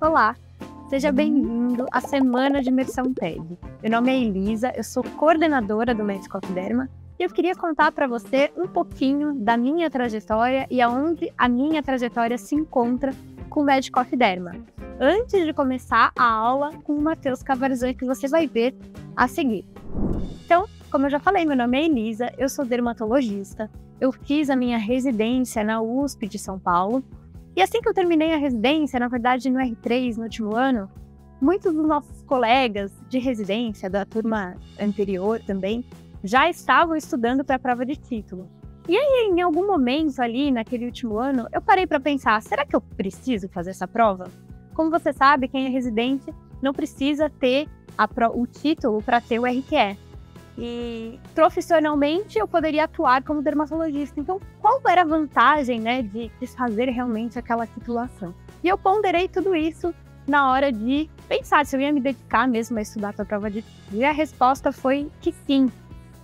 Olá, seja bem-vindo à Semana de Imersão TED. Meu nome é Elisa, eu sou coordenadora do Médico Derma e eu queria contar para você um pouquinho da minha trajetória e aonde a minha trajetória se encontra com o Médico Derma. Antes de começar a aula com o Matheus Cavarzan, que você vai ver a seguir. Então, como eu já falei, meu nome é Elisa, eu sou dermatologista, eu fiz a minha residência na USP de São Paulo e assim que eu terminei a residência, na verdade no R3, no último ano, muitos dos nossos colegas de residência, da turma anterior também, já estavam estudando para a prova de título. E aí, em algum momento ali, naquele último ano, eu parei para pensar: será que eu preciso fazer essa prova? Como você sabe, quem é residente não precisa ter pro, o título para ter o RQE. E profissionalmente eu poderia atuar como dermatologista. Então, qual era a vantagem né, de, desfazer fazer realmente aquela titulação? E eu ponderei tudo isso na hora de pensar se eu ia me dedicar mesmo a estudar para a prova de E a resposta foi que sim,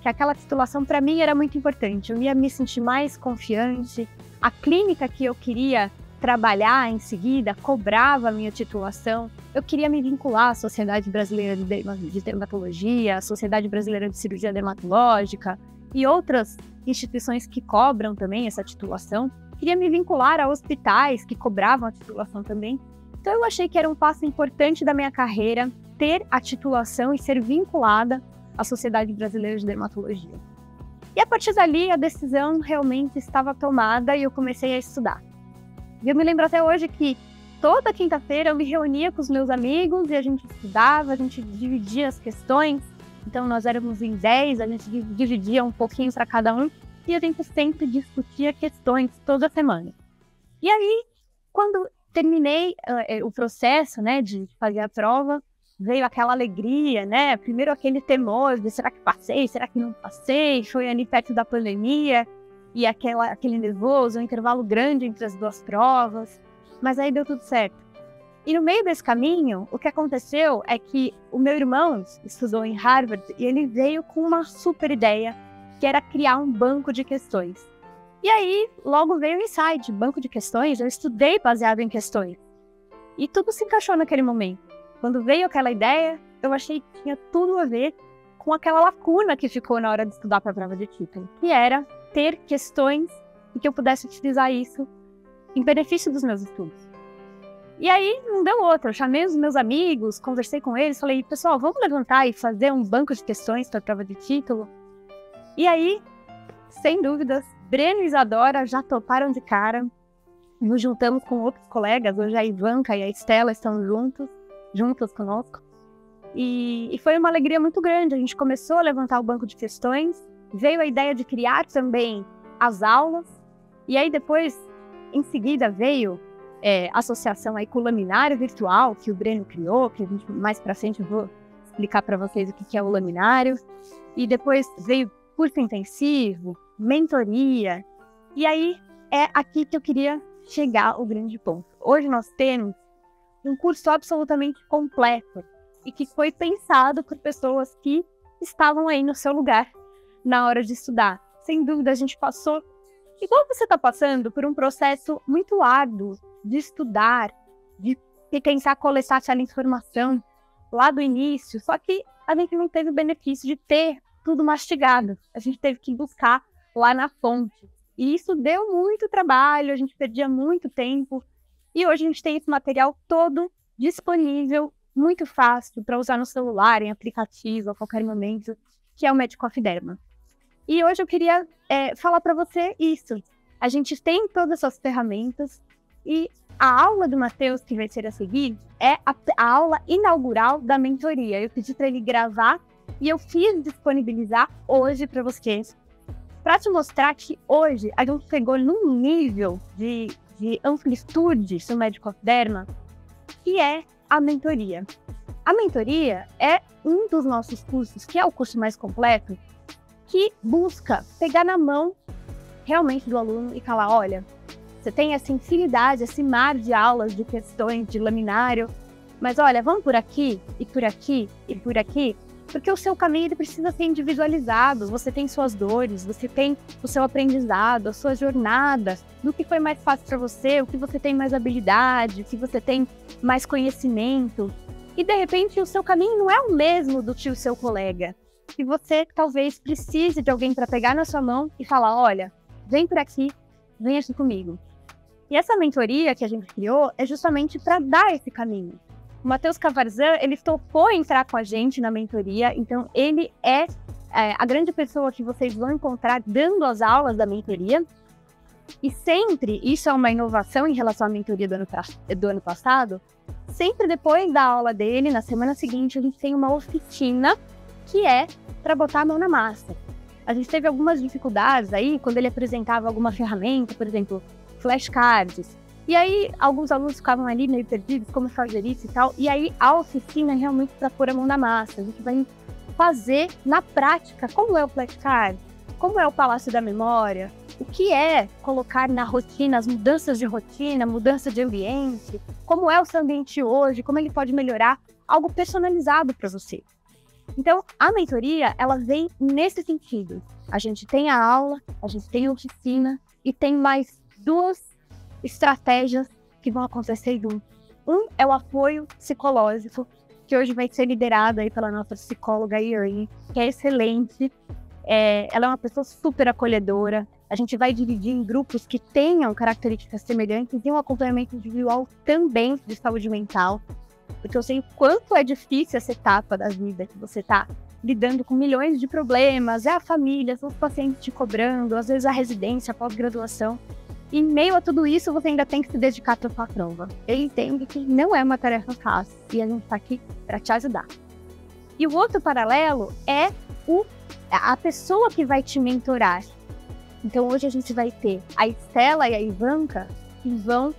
que aquela titulação para mim era muito importante. Eu ia me sentir mais confiante. A clínica que eu queria trabalhar em seguida, cobrava a minha titulação. Eu queria me vincular à Sociedade Brasileira de Dermatologia, à Sociedade Brasileira de Cirurgia Dermatológica e outras instituições que cobram também essa titulação. Queria me vincular a hospitais que cobravam a titulação também. Então eu achei que era um passo importante da minha carreira ter a titulação e ser vinculada à Sociedade Brasileira de Dermatologia. E a partir dali a decisão realmente estava tomada e eu comecei a estudar. E eu me lembro até hoje que toda quinta-feira eu me reunia com os meus amigos e a gente estudava, a gente dividia as questões. Então nós éramos em 10, a gente dividia um pouquinho para cada um e a gente sempre discutia questões toda semana. E aí, quando terminei uh, o processo, né, de fazer a prova, veio aquela alegria, né? Primeiro aquele temor de será que passei, será que não passei? Foi ali perto da pandemia e aquela, aquele nervoso, é um intervalo grande entre as duas provas. Mas aí deu tudo certo. E no meio desse caminho, o que aconteceu é que o meu irmão estudou em Harvard e ele veio com uma super ideia, que era criar um banco de questões. E aí, logo veio o insight, banco de questões, eu estudei baseado em questões. E tudo se encaixou naquele momento. Quando veio aquela ideia, eu achei que tinha tudo a ver com aquela lacuna que ficou na hora de estudar para a prova de título, que era ter questões e que eu pudesse utilizar isso em benefício dos meus estudos. E aí não deu outra. Eu chamei os meus amigos, conversei com eles, falei, pessoal, vamos levantar e fazer um banco de questões para a prova de título. E aí, sem dúvidas, Breno e Isadora já toparam de cara. Nos juntamos com outros colegas, hoje a Ivanka e a Estela estão juntos, juntas conosco. E, e foi uma alegria muito grande. A gente começou a levantar o banco de questões veio a ideia de criar também as aulas, e aí depois, em seguida, veio é, associação aí com o Laminário Virtual, que o Breno criou, que gente, mais para frente eu vou explicar para vocês o que, que é o Laminário, e depois veio curso intensivo, mentoria, e aí é aqui que eu queria chegar ao grande ponto. Hoje nós temos um curso absolutamente completo e que foi pensado por pessoas que estavam aí no seu lugar na hora de estudar. Sem dúvida, a gente passou. Igual você está passando por um processo muito árduo de estudar, de, de tentar coletar aquela informação lá do início, só que a gente não teve o benefício de ter tudo mastigado. A gente teve que buscar lá na fonte. E isso deu muito trabalho, a gente perdia muito tempo. E hoje a gente tem esse material todo disponível, muito fácil, para usar no celular, em aplicativo, a qualquer momento, que é o médico Derma. E hoje eu queria é, falar para você isso. A gente tem todas essas ferramentas e a aula do Matheus, que vai ser a seguir, é a, a aula inaugural da mentoria. Eu pedi para ele gravar e eu fiz disponibilizar hoje para vocês, para te mostrar que hoje a gente chegou num nível de, de amplitude, se o médico derma, que é a mentoria. A mentoria é um dos nossos cursos, que é o curso mais completo, que busca pegar na mão realmente do aluno e falar: olha, você tem essa infinidade, esse mar de aulas, de questões, de laminário, mas olha, vamos por aqui e por aqui e por aqui, porque o seu caminho ele precisa ser individualizado. Você tem suas dores, você tem o seu aprendizado, a sua jornada, do que foi mais fácil para você, o que você tem mais habilidade, o que você tem mais conhecimento. E de repente o seu caminho não é o mesmo do que o seu colega que você talvez precise de alguém para pegar na sua mão e falar: olha, vem por aqui, vem aqui comigo. E essa mentoria que a gente criou é justamente para dar esse caminho. O Matheus Cavarzan, ele topou entrar com a gente na mentoria, então ele é, é a grande pessoa que vocês vão encontrar dando as aulas da mentoria. E sempre, isso é uma inovação em relação à mentoria do ano, do ano passado, sempre depois da aula dele, na semana seguinte, a gente tem uma oficina que é para botar a mão na massa. A gente teve algumas dificuldades aí quando ele apresentava alguma ferramenta, por exemplo, flashcards. E aí alguns alunos ficavam ali meio perdidos, como fazer isso e tal. E aí a oficina é realmente para pôr a mão na massa. A gente vai fazer na prática como é o flashcard, como é o Palácio da Memória, o que é colocar na rotina as mudanças de rotina, mudança de ambiente, como é o seu ambiente hoje, como ele pode melhorar, algo personalizado para você. Então, a mentoria, ela vem nesse sentido. A gente tem a aula, a gente tem a oficina e tem mais duas estratégias que vão acontecer junto. Um é o apoio psicológico, que hoje vai ser liderado aí pela nossa psicóloga Irene, que é excelente. É, ela é uma pessoa super acolhedora. A gente vai dividir em grupos que tenham características semelhantes e um acompanhamento individual também de saúde mental. Porque eu sei o quanto é difícil essa etapa da vida que você está lidando com milhões de problemas, é a família, são os pacientes te cobrando, às vezes a residência, a pós-graduação. E em meio a tudo isso, você ainda tem que se dedicar para sua prova. Eu entendo que não é uma tarefa fácil e a gente está aqui para te ajudar. E o outro paralelo é o, a pessoa que vai te mentorar. Então hoje a gente vai ter a Estela e a Ivanka que vão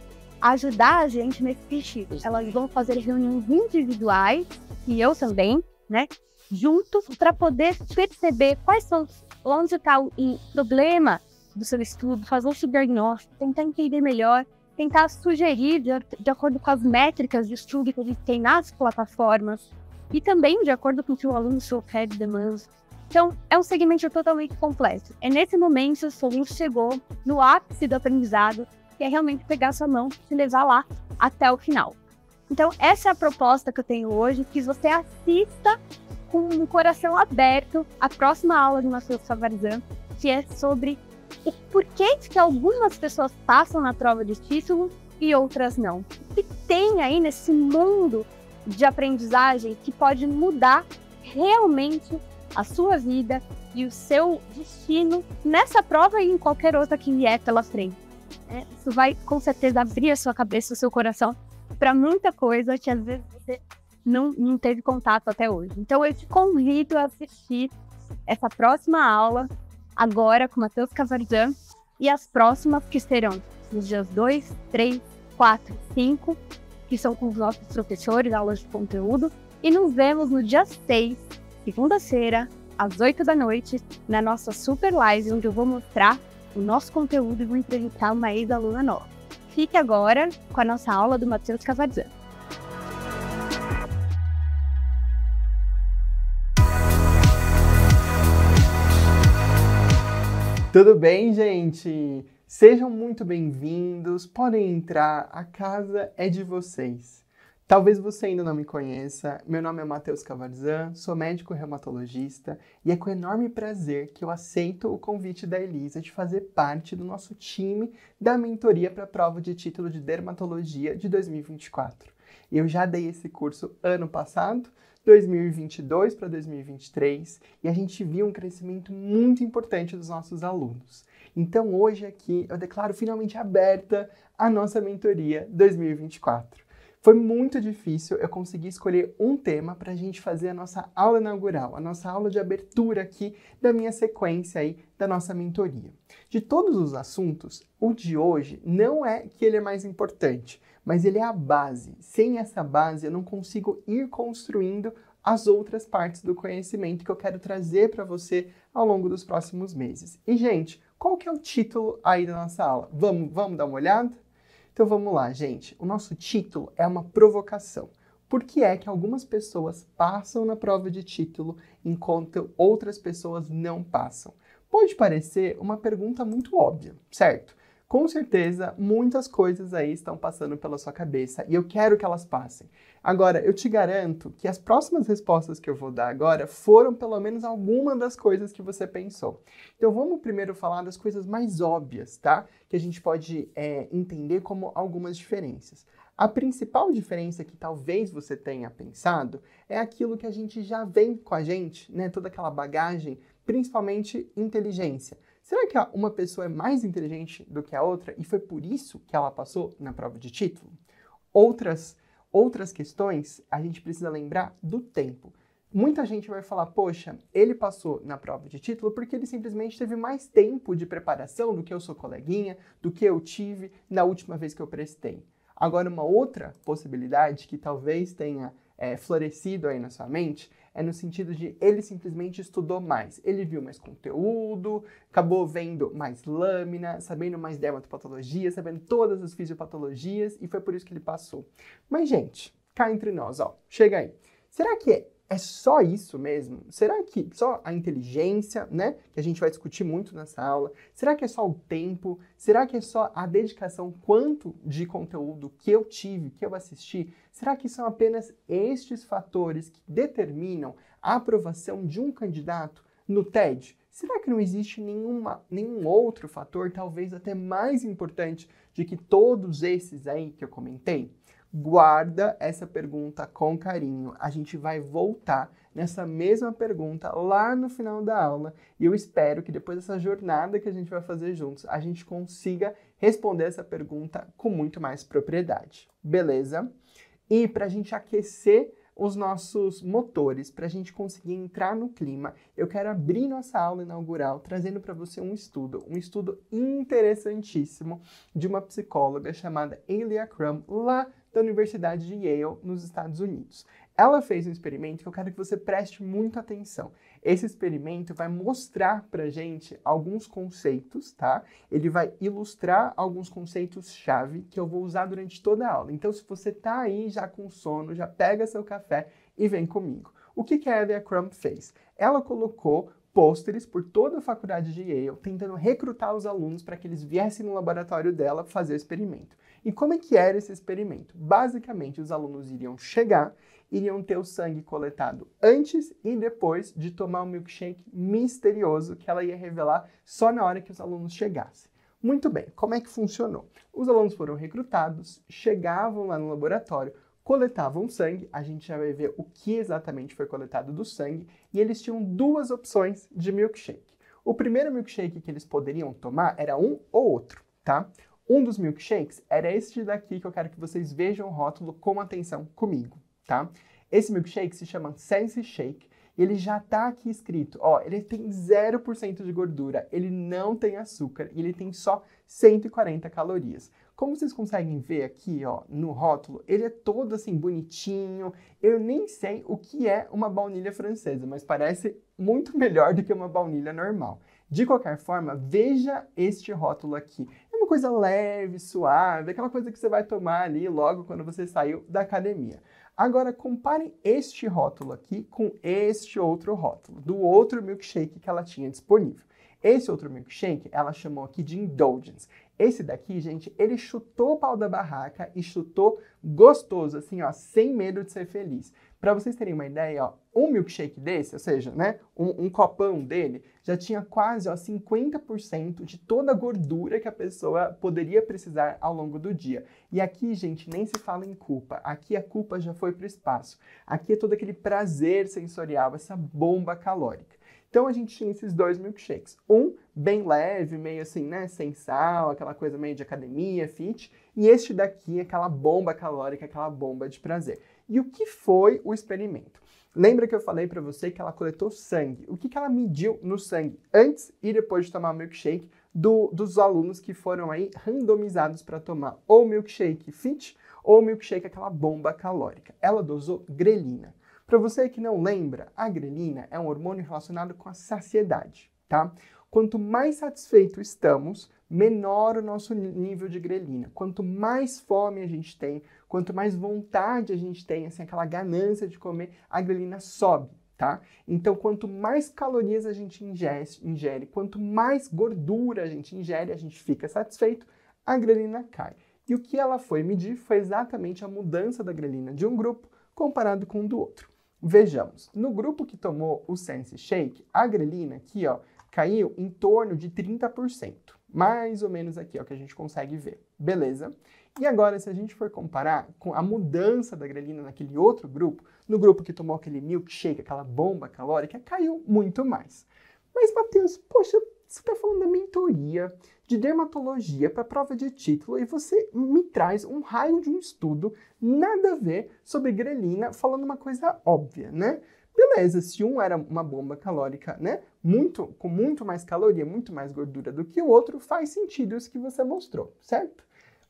ajudar a gente nesse sentido. Elas vão fazer reuniões individuais, e eu também, né? Juntos, para poder perceber quais são, onde está o problema do seu estudo, fazer um diagnóstico, tentar entender melhor, tentar sugerir de, de acordo com as métricas de estudo que a gente tem nas plataformas, e também de acordo com o que o aluno sofre de demandas. Então, é um segmento totalmente completo. É nesse momento que o aluno chegou no ápice do aprendizado, que é realmente pegar sua mão e te levar lá até o final. Então, essa é a proposta que eu tenho hoje, que você assista com o um coração aberto a próxima aula do Matheus Savarzan, que é sobre o porquê que algumas pessoas passam na prova de título e outras não. O que tem aí nesse mundo de aprendizagem que pode mudar realmente a sua vida e o seu destino nessa prova e em qualquer outra que vier pela frente. É, isso vai com certeza abrir a sua cabeça, o seu coração para muita coisa que às vezes você não, não teve contato até hoje. Então eu te convido a assistir essa próxima aula agora com Matheus Cavardan e as próximas que serão nos dias 2, 3, 4, 5, que são com os nossos professores, aulas de conteúdo. E nos vemos no dia 6, segunda-feira, às 8 da noite, na nossa super live, onde eu vou mostrar o nosso conteúdo e vou entrevistar uma ex-aluna nova. Fique agora com a nossa aula do Matheus Cavarzano. Tudo bem, gente? Sejam muito bem-vindos. Podem entrar, a casa é de vocês. Talvez você ainda não me conheça. Meu nome é Matheus Cavarzan, sou médico reumatologista e é com enorme prazer que eu aceito o convite da Elisa de fazer parte do nosso time da mentoria para a prova de título de dermatologia de 2024. Eu já dei esse curso ano passado, 2022 para 2023, e a gente viu um crescimento muito importante dos nossos alunos. Então hoje aqui eu declaro finalmente aberta a nossa mentoria 2024. Foi muito difícil eu conseguir escolher um tema para a gente fazer a nossa aula inaugural, a nossa aula de abertura aqui da minha sequência aí da nossa mentoria. De todos os assuntos, o de hoje não é que ele é mais importante, mas ele é a base. Sem essa base, eu não consigo ir construindo as outras partes do conhecimento que eu quero trazer para você ao longo dos próximos meses. E gente, qual que é o título aí da nossa aula? Vamos, vamos dar uma olhada? Então vamos lá, gente. O nosso título é uma provocação. Por que é que algumas pessoas passam na prova de título enquanto outras pessoas não passam? Pode parecer uma pergunta muito óbvia, certo? Com certeza, muitas coisas aí estão passando pela sua cabeça e eu quero que elas passem. Agora, eu te garanto que as próximas respostas que eu vou dar agora foram pelo menos alguma das coisas que você pensou. Então, vamos primeiro falar das coisas mais óbvias, tá? Que a gente pode é, entender como algumas diferenças. A principal diferença que talvez você tenha pensado é aquilo que a gente já vem com a gente, né? Toda aquela bagagem, principalmente inteligência. Será que uma pessoa é mais inteligente do que a outra e foi por isso que ela passou na prova de título? Outras, outras questões a gente precisa lembrar do tempo. Muita gente vai falar, poxa, ele passou na prova de título porque ele simplesmente teve mais tempo de preparação do que eu sou coleguinha, do que eu tive na última vez que eu prestei. Agora, uma outra possibilidade que talvez tenha é, florescido aí na sua mente é no sentido de ele simplesmente estudou mais. Ele viu mais conteúdo, acabou vendo mais lâmina, sabendo mais dermatopatologia, sabendo todas as fisiopatologias e foi por isso que ele passou. Mas, gente, cá entre nós, ó, chega aí. Será que é é só isso mesmo? Será que só a inteligência, né, que a gente vai discutir muito nessa aula? Será que é só o tempo? Será que é só a dedicação quanto de conteúdo que eu tive, que eu assisti? Será que são apenas estes fatores que determinam a aprovação de um candidato no TED? Será que não existe nenhuma, nenhum outro fator, talvez até mais importante, de que todos esses aí que eu comentei? guarda essa pergunta com carinho. A gente vai voltar nessa mesma pergunta lá no final da aula e eu espero que depois dessa jornada que a gente vai fazer juntos, a gente consiga responder essa pergunta com muito mais propriedade. Beleza? E para a gente aquecer os nossos motores, para a gente conseguir entrar no clima, eu quero abrir nossa aula inaugural trazendo para você um estudo, um estudo interessantíssimo de uma psicóloga chamada Elia Crum, lá da Universidade de Yale, nos Estados Unidos. Ela fez um experimento que eu quero que você preste muita atenção. Esse experimento vai mostrar pra gente alguns conceitos, tá? Ele vai ilustrar alguns conceitos-chave que eu vou usar durante toda a aula. Então, se você tá aí já com sono, já pega seu café e vem comigo. O que, que a Elia Crump fez? Ela colocou pôsteres por toda a faculdade de Yale, tentando recrutar os alunos para que eles viessem no laboratório dela fazer o experimento. E como é que era esse experimento? Basicamente, os alunos iriam chegar, iriam ter o sangue coletado antes e depois de tomar um milkshake misterioso que ela ia revelar só na hora que os alunos chegassem. Muito bem, como é que funcionou? Os alunos foram recrutados, chegavam lá no laboratório, coletavam sangue, a gente já vai ver o que exatamente foi coletado do sangue, e eles tinham duas opções de milkshake. O primeiro milkshake que eles poderiam tomar era um ou outro, tá? Um dos milkshakes era este daqui que eu quero que vocês vejam o rótulo com atenção comigo, tá? Esse milkshake se chama Sense Shake e ele já tá aqui escrito, ó, ele tem 0% de gordura, ele não tem açúcar e ele tem só 140 calorias. Como vocês conseguem ver aqui, ó, no rótulo, ele é todo assim bonitinho. Eu nem sei o que é uma baunilha francesa, mas parece muito melhor do que uma baunilha normal. De qualquer forma, veja este rótulo aqui uma coisa leve, suave, aquela coisa que você vai tomar ali logo quando você saiu da academia. Agora comparem este rótulo aqui com este outro rótulo, do outro milkshake que ela tinha disponível. Esse outro milkshake ela chamou aqui de indulgence. Esse daqui, gente, ele chutou o pau da barraca e chutou gostoso, assim, ó, sem medo de ser feliz. Para vocês terem uma ideia, ó, um milkshake desse, ou seja, né, um, um copão dele, já tinha quase ó, 50% de toda a gordura que a pessoa poderia precisar ao longo do dia. E aqui, gente, nem se fala em culpa. Aqui a culpa já foi para o espaço. Aqui é todo aquele prazer sensorial, essa bomba calórica. Então a gente tinha esses dois milkshakes. Um bem leve, meio assim, né, sem sal, aquela coisa meio de academia, fit, e este daqui, aquela bomba calórica, aquela bomba de prazer. E o que foi o experimento? Lembra que eu falei para você que ela coletou sangue? O que, que ela mediu no sangue antes e depois de tomar o milkshake do, dos alunos que foram aí randomizados para tomar ou milkshake fit ou milkshake aquela bomba calórica? Ela dosou grelina. Para você que não lembra, a grelina é um hormônio relacionado com a saciedade, tá? Quanto mais satisfeito estamos, menor o nosso nível de grelina. Quanto mais fome a gente tem, Quanto mais vontade a gente tem, assim, aquela ganância de comer, a grelina sobe, tá? Então, quanto mais calorias a gente ingere, quanto mais gordura a gente ingere, a gente fica satisfeito, a grelina cai. E o que ela foi medir foi exatamente a mudança da grelina de um grupo comparado com o do outro. Vejamos, no grupo que tomou o Sense Shake, a grelina aqui, ó, caiu em torno de 30%, mais ou menos aqui, ó, que a gente consegue ver. Beleza? E agora, se a gente for comparar com a mudança da grelina naquele outro grupo, no grupo que tomou aquele milkshake, aquela bomba calórica, caiu muito mais. Mas, Matheus, poxa, você está falando da mentoria, de dermatologia para prova de título e você me traz um raio de um estudo, nada a ver, sobre grelina, falando uma coisa óbvia, né? Beleza, se um era uma bomba calórica, né? Muito, com muito mais caloria, muito mais gordura do que o outro, faz sentido isso que você mostrou, certo?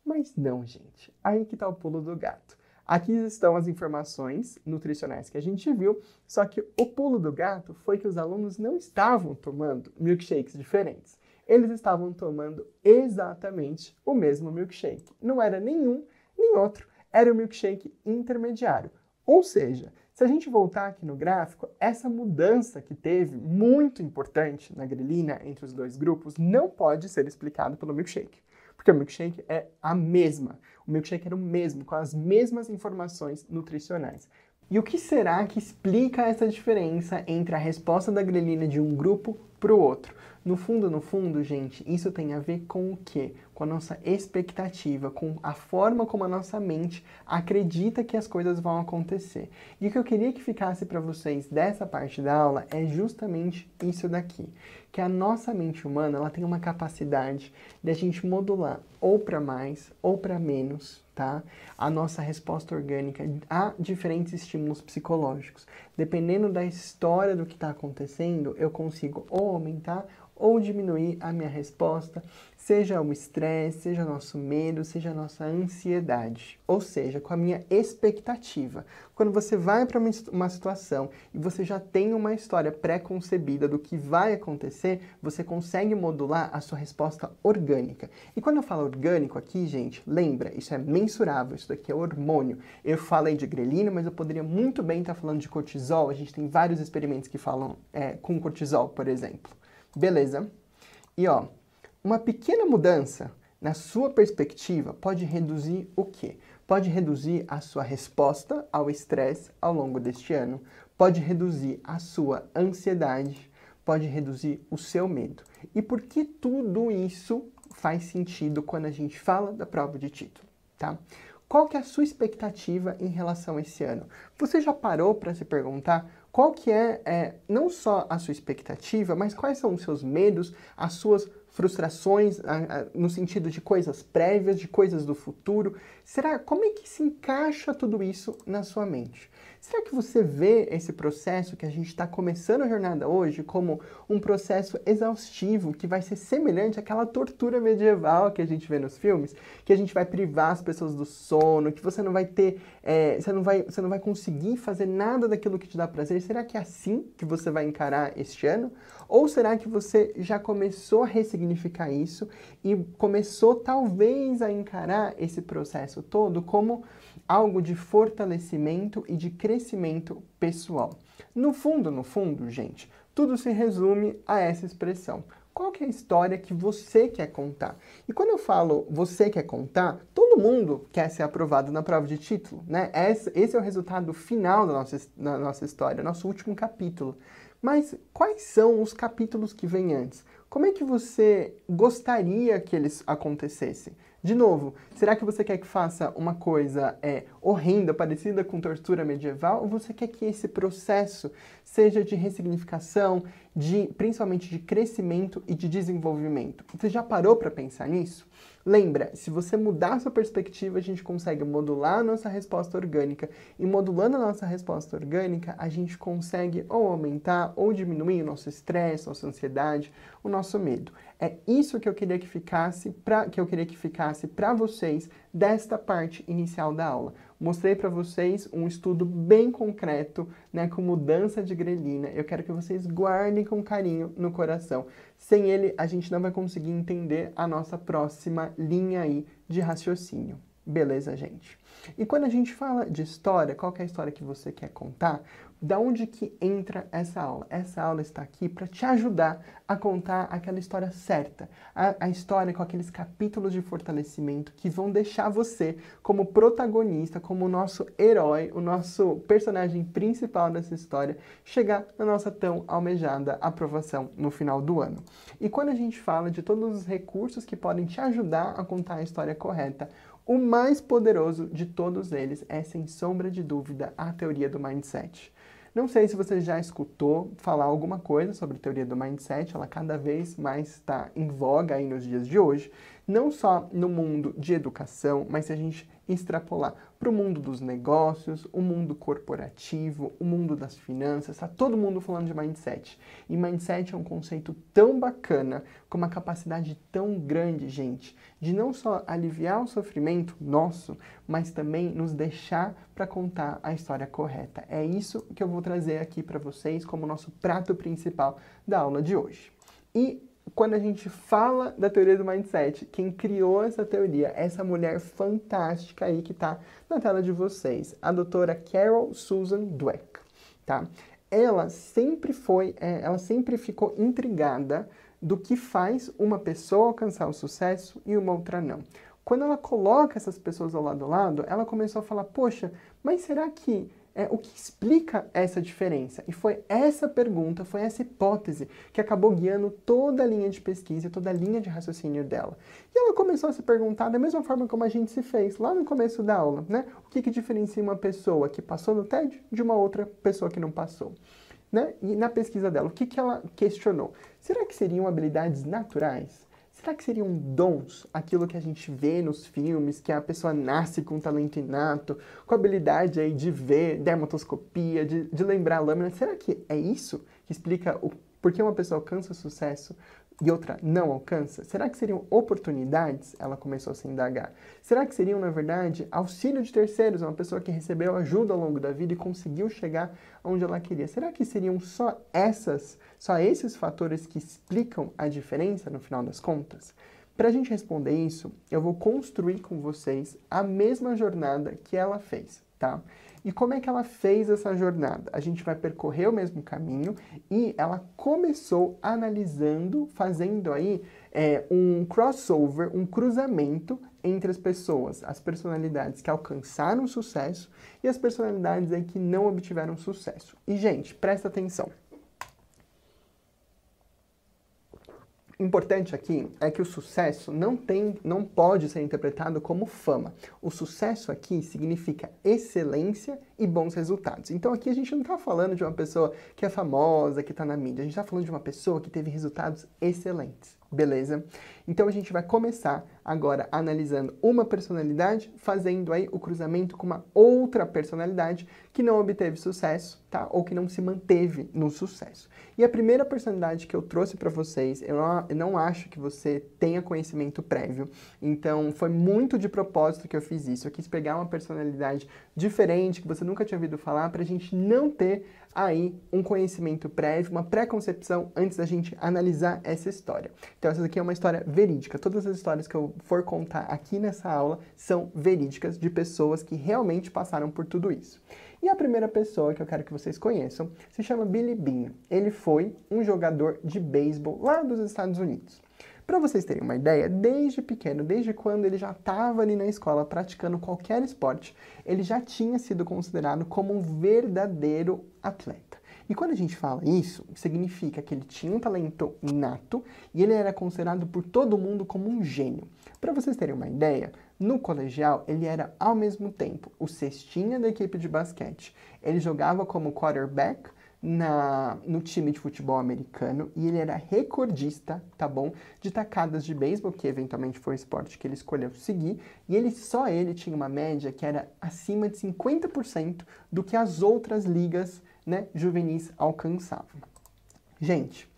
Mas não, gente. Aí que tá o pulo do gato. Aqui estão as informações nutricionais que a gente viu, só que o pulo do gato foi que os alunos não estavam tomando milkshakes diferentes. Eles estavam tomando exatamente o mesmo milkshake. Não era nenhum nem outro, era o milkshake intermediário. Ou seja, se a gente voltar aqui no gráfico, essa mudança que teve, muito importante na grelina entre os dois grupos, não pode ser explicada pelo milkshake. Porque o milkshake é a mesma. O milkshake era o mesmo, com as mesmas informações nutricionais. E o que será que explica essa diferença entre a resposta da grelina de um grupo para o outro? No fundo, no fundo, gente, isso tem a ver com o quê? com a nossa expectativa, com a forma como a nossa mente acredita que as coisas vão acontecer. E o que eu queria que ficasse para vocês dessa parte da aula é justamente isso daqui, que a nossa mente humana, ela tem uma capacidade de a gente modular ou para mais ou para menos, tá? A nossa resposta orgânica a diferentes estímulos psicológicos. Dependendo da história do que está acontecendo, eu consigo ou aumentar ou diminuir a minha resposta seja o estresse, seja nosso medo, seja nossa ansiedade, ou seja, com a minha expectativa. Quando você vai para uma situação e você já tem uma história pré-concebida do que vai acontecer, você consegue modular a sua resposta orgânica. E quando eu falo orgânico aqui, gente, lembra, isso é mensurável, isso daqui é hormônio. Eu falei de grelina, mas eu poderia muito bem estar tá falando de cortisol. A gente tem vários experimentos que falam é, com cortisol, por exemplo. Beleza? E ó, uma pequena mudança na sua perspectiva pode reduzir o quê? Pode reduzir a sua resposta ao estresse ao longo deste ano, pode reduzir a sua ansiedade, pode reduzir o seu medo. E por que tudo isso faz sentido quando a gente fala da prova de título, tá? Qual que é a sua expectativa em relação a esse ano? Você já parou para se perguntar qual que é, é não só a sua expectativa, mas quais são os seus medos, as suas frustrações a, a, no sentido de coisas prévias, de coisas do futuro. Será como é que se encaixa tudo isso na sua mente? Será que você vê esse processo que a gente está começando a jornada hoje como um processo exaustivo que vai ser semelhante àquela tortura medieval que a gente vê nos filmes, que a gente vai privar as pessoas do sono, que você não vai ter, é, você, não vai, você não vai conseguir fazer nada daquilo que te dá prazer? Será que é assim que você vai encarar este ano? Ou será que você já começou a ressignificar isso e começou talvez a encarar esse processo todo como algo de fortalecimento e de crescimento pessoal. No fundo, no fundo, gente, tudo se resume a essa expressão. Qual que é a história que você quer contar? E quando eu falo você quer contar, todo mundo quer ser aprovado na prova de título, né? Esse é o resultado final da nossa, da nossa história, nosso último capítulo. Mas quais são os capítulos que vêm antes? Como é que você gostaria que eles acontecessem? De novo, será que você quer que faça uma coisa é, horrenda, parecida com tortura medieval, ou você quer que esse processo seja de ressignificação, de principalmente de crescimento e de desenvolvimento? Você já parou para pensar nisso? Lembra, se você mudar a sua perspectiva, a gente consegue modular a nossa resposta orgânica. E modulando a nossa resposta orgânica, a gente consegue ou aumentar ou diminuir o nosso estresse, nossa ansiedade, o nosso medo. É isso que eu queria que ficasse para que eu queria que ficasse para vocês desta parte inicial da aula mostrei para vocês um estudo bem concreto, né, com mudança de grelina. Eu quero que vocês guardem com carinho no coração. Sem ele, a gente não vai conseguir entender a nossa próxima linha aí de raciocínio. Beleza, gente? E quando a gente fala de história, qual é a história que você quer contar? Da onde que entra essa aula? Essa aula está aqui para te ajudar a contar aquela história certa, a, a, história com aqueles capítulos de fortalecimento que vão deixar você como protagonista, como o nosso herói, o nosso personagem principal dessa história, chegar na nossa tão almejada aprovação no final do ano. E quando a gente fala de todos os recursos que podem te ajudar a contar a história correta, o mais poderoso de todos eles é, sem sombra de dúvida, a teoria do mindset. Não sei se você já escutou falar alguma coisa sobre a teoria do mindset, ela cada vez mais está em voga aí nos dias de hoje, não só no mundo de educação, mas se a gente extrapolar para o mundo dos negócios, o mundo corporativo, o mundo das finanças, está todo mundo falando de mindset. E mindset é um conceito tão bacana, com uma capacidade tão grande, gente, de não só aliviar o sofrimento nosso, mas também nos deixar para contar a história correta. É isso que eu vou trazer aqui para vocês como nosso prato principal da aula de hoje. E quando a gente fala da teoria do mindset, quem criou essa teoria, essa mulher fantástica aí que está na tela de vocês, a doutora Carol Susan Dweck, tá? Ela sempre foi, é, ela sempre ficou intrigada do que faz uma pessoa alcançar o sucesso e uma outra não. Quando ela coloca essas pessoas ao lado a lado, ela começou a falar: poxa, mas será que é, o que explica essa diferença? E foi essa pergunta, foi essa hipótese que acabou guiando toda a linha de pesquisa, toda a linha de raciocínio dela. E ela começou a se perguntar da mesma forma como a gente se fez lá no começo da aula, né? O que, que diferencia uma pessoa que passou no TED de uma outra pessoa que não passou? Né? E na pesquisa dela, o que, que ela questionou? Será que seriam habilidades naturais? Será que seriam dons aquilo que a gente vê nos filmes, que a pessoa nasce com talento inato, com a habilidade aí de ver dermatoscopia, de, de lembrar a lâmina? Será que é isso que explica o por que uma pessoa alcança o sucesso e outra não alcança? Será que seriam oportunidades? Ela começou a se indagar. Será que seriam, na verdade, auxílio de terceiros, uma pessoa que recebeu ajuda ao longo da vida e conseguiu chegar onde ela queria? Será que seriam só essas, só esses fatores que explicam a diferença no final das contas? Para a gente responder isso, eu vou construir com vocês a mesma jornada que ela fez, tá? E como é que ela fez essa jornada? A gente vai percorrer o mesmo caminho e ela começou analisando, fazendo aí é, um crossover, um cruzamento entre as pessoas, as personalidades que alcançaram sucesso e as personalidades aí que não obtiveram sucesso. E, gente, presta atenção. importante aqui é que o sucesso não tem, não pode ser interpretado como fama. O sucesso aqui significa excelência e bons resultados. Então aqui a gente não está falando de uma pessoa que é famosa, que está na mídia. A gente está falando de uma pessoa que teve resultados excelentes, beleza? Então a gente vai começar agora analisando uma personalidade, fazendo aí o cruzamento com uma outra personalidade que não obteve sucesso, tá? Ou que não se manteve no sucesso. E a primeira personalidade que eu trouxe para vocês, eu não, eu não acho que você tenha conhecimento prévio. Então foi muito de propósito que eu fiz isso. Eu quis pegar uma personalidade diferente que você nunca tinha ouvido falar para a gente não ter aí um conhecimento prévio, uma pré-concepção antes da gente analisar essa história. Então essa daqui é uma história verídica. Todas as histórias que eu for contar aqui nessa aula são verídicas de pessoas que realmente passaram por tudo isso. E a primeira pessoa que eu quero que vocês conheçam se chama Billy Bean. Ele foi um jogador de beisebol lá dos Estados Unidos. Para vocês terem uma ideia, desde pequeno, desde quando ele já estava ali na escola praticando qualquer esporte, ele já tinha sido considerado como um verdadeiro atleta. E quando a gente fala isso, significa que ele tinha um talento inato e ele era considerado por todo mundo como um gênio. Para vocês terem uma ideia, no colegial ele era ao mesmo tempo o cestinha da equipe de basquete, ele jogava como quarterback na, no time de futebol americano e ele era recordista, tá bom, de tacadas de beisebol, que eventualmente foi o esporte que ele escolheu seguir, e ele só ele tinha uma média que era acima de 50% do que as outras ligas né, juvenis alcançavam. Gente,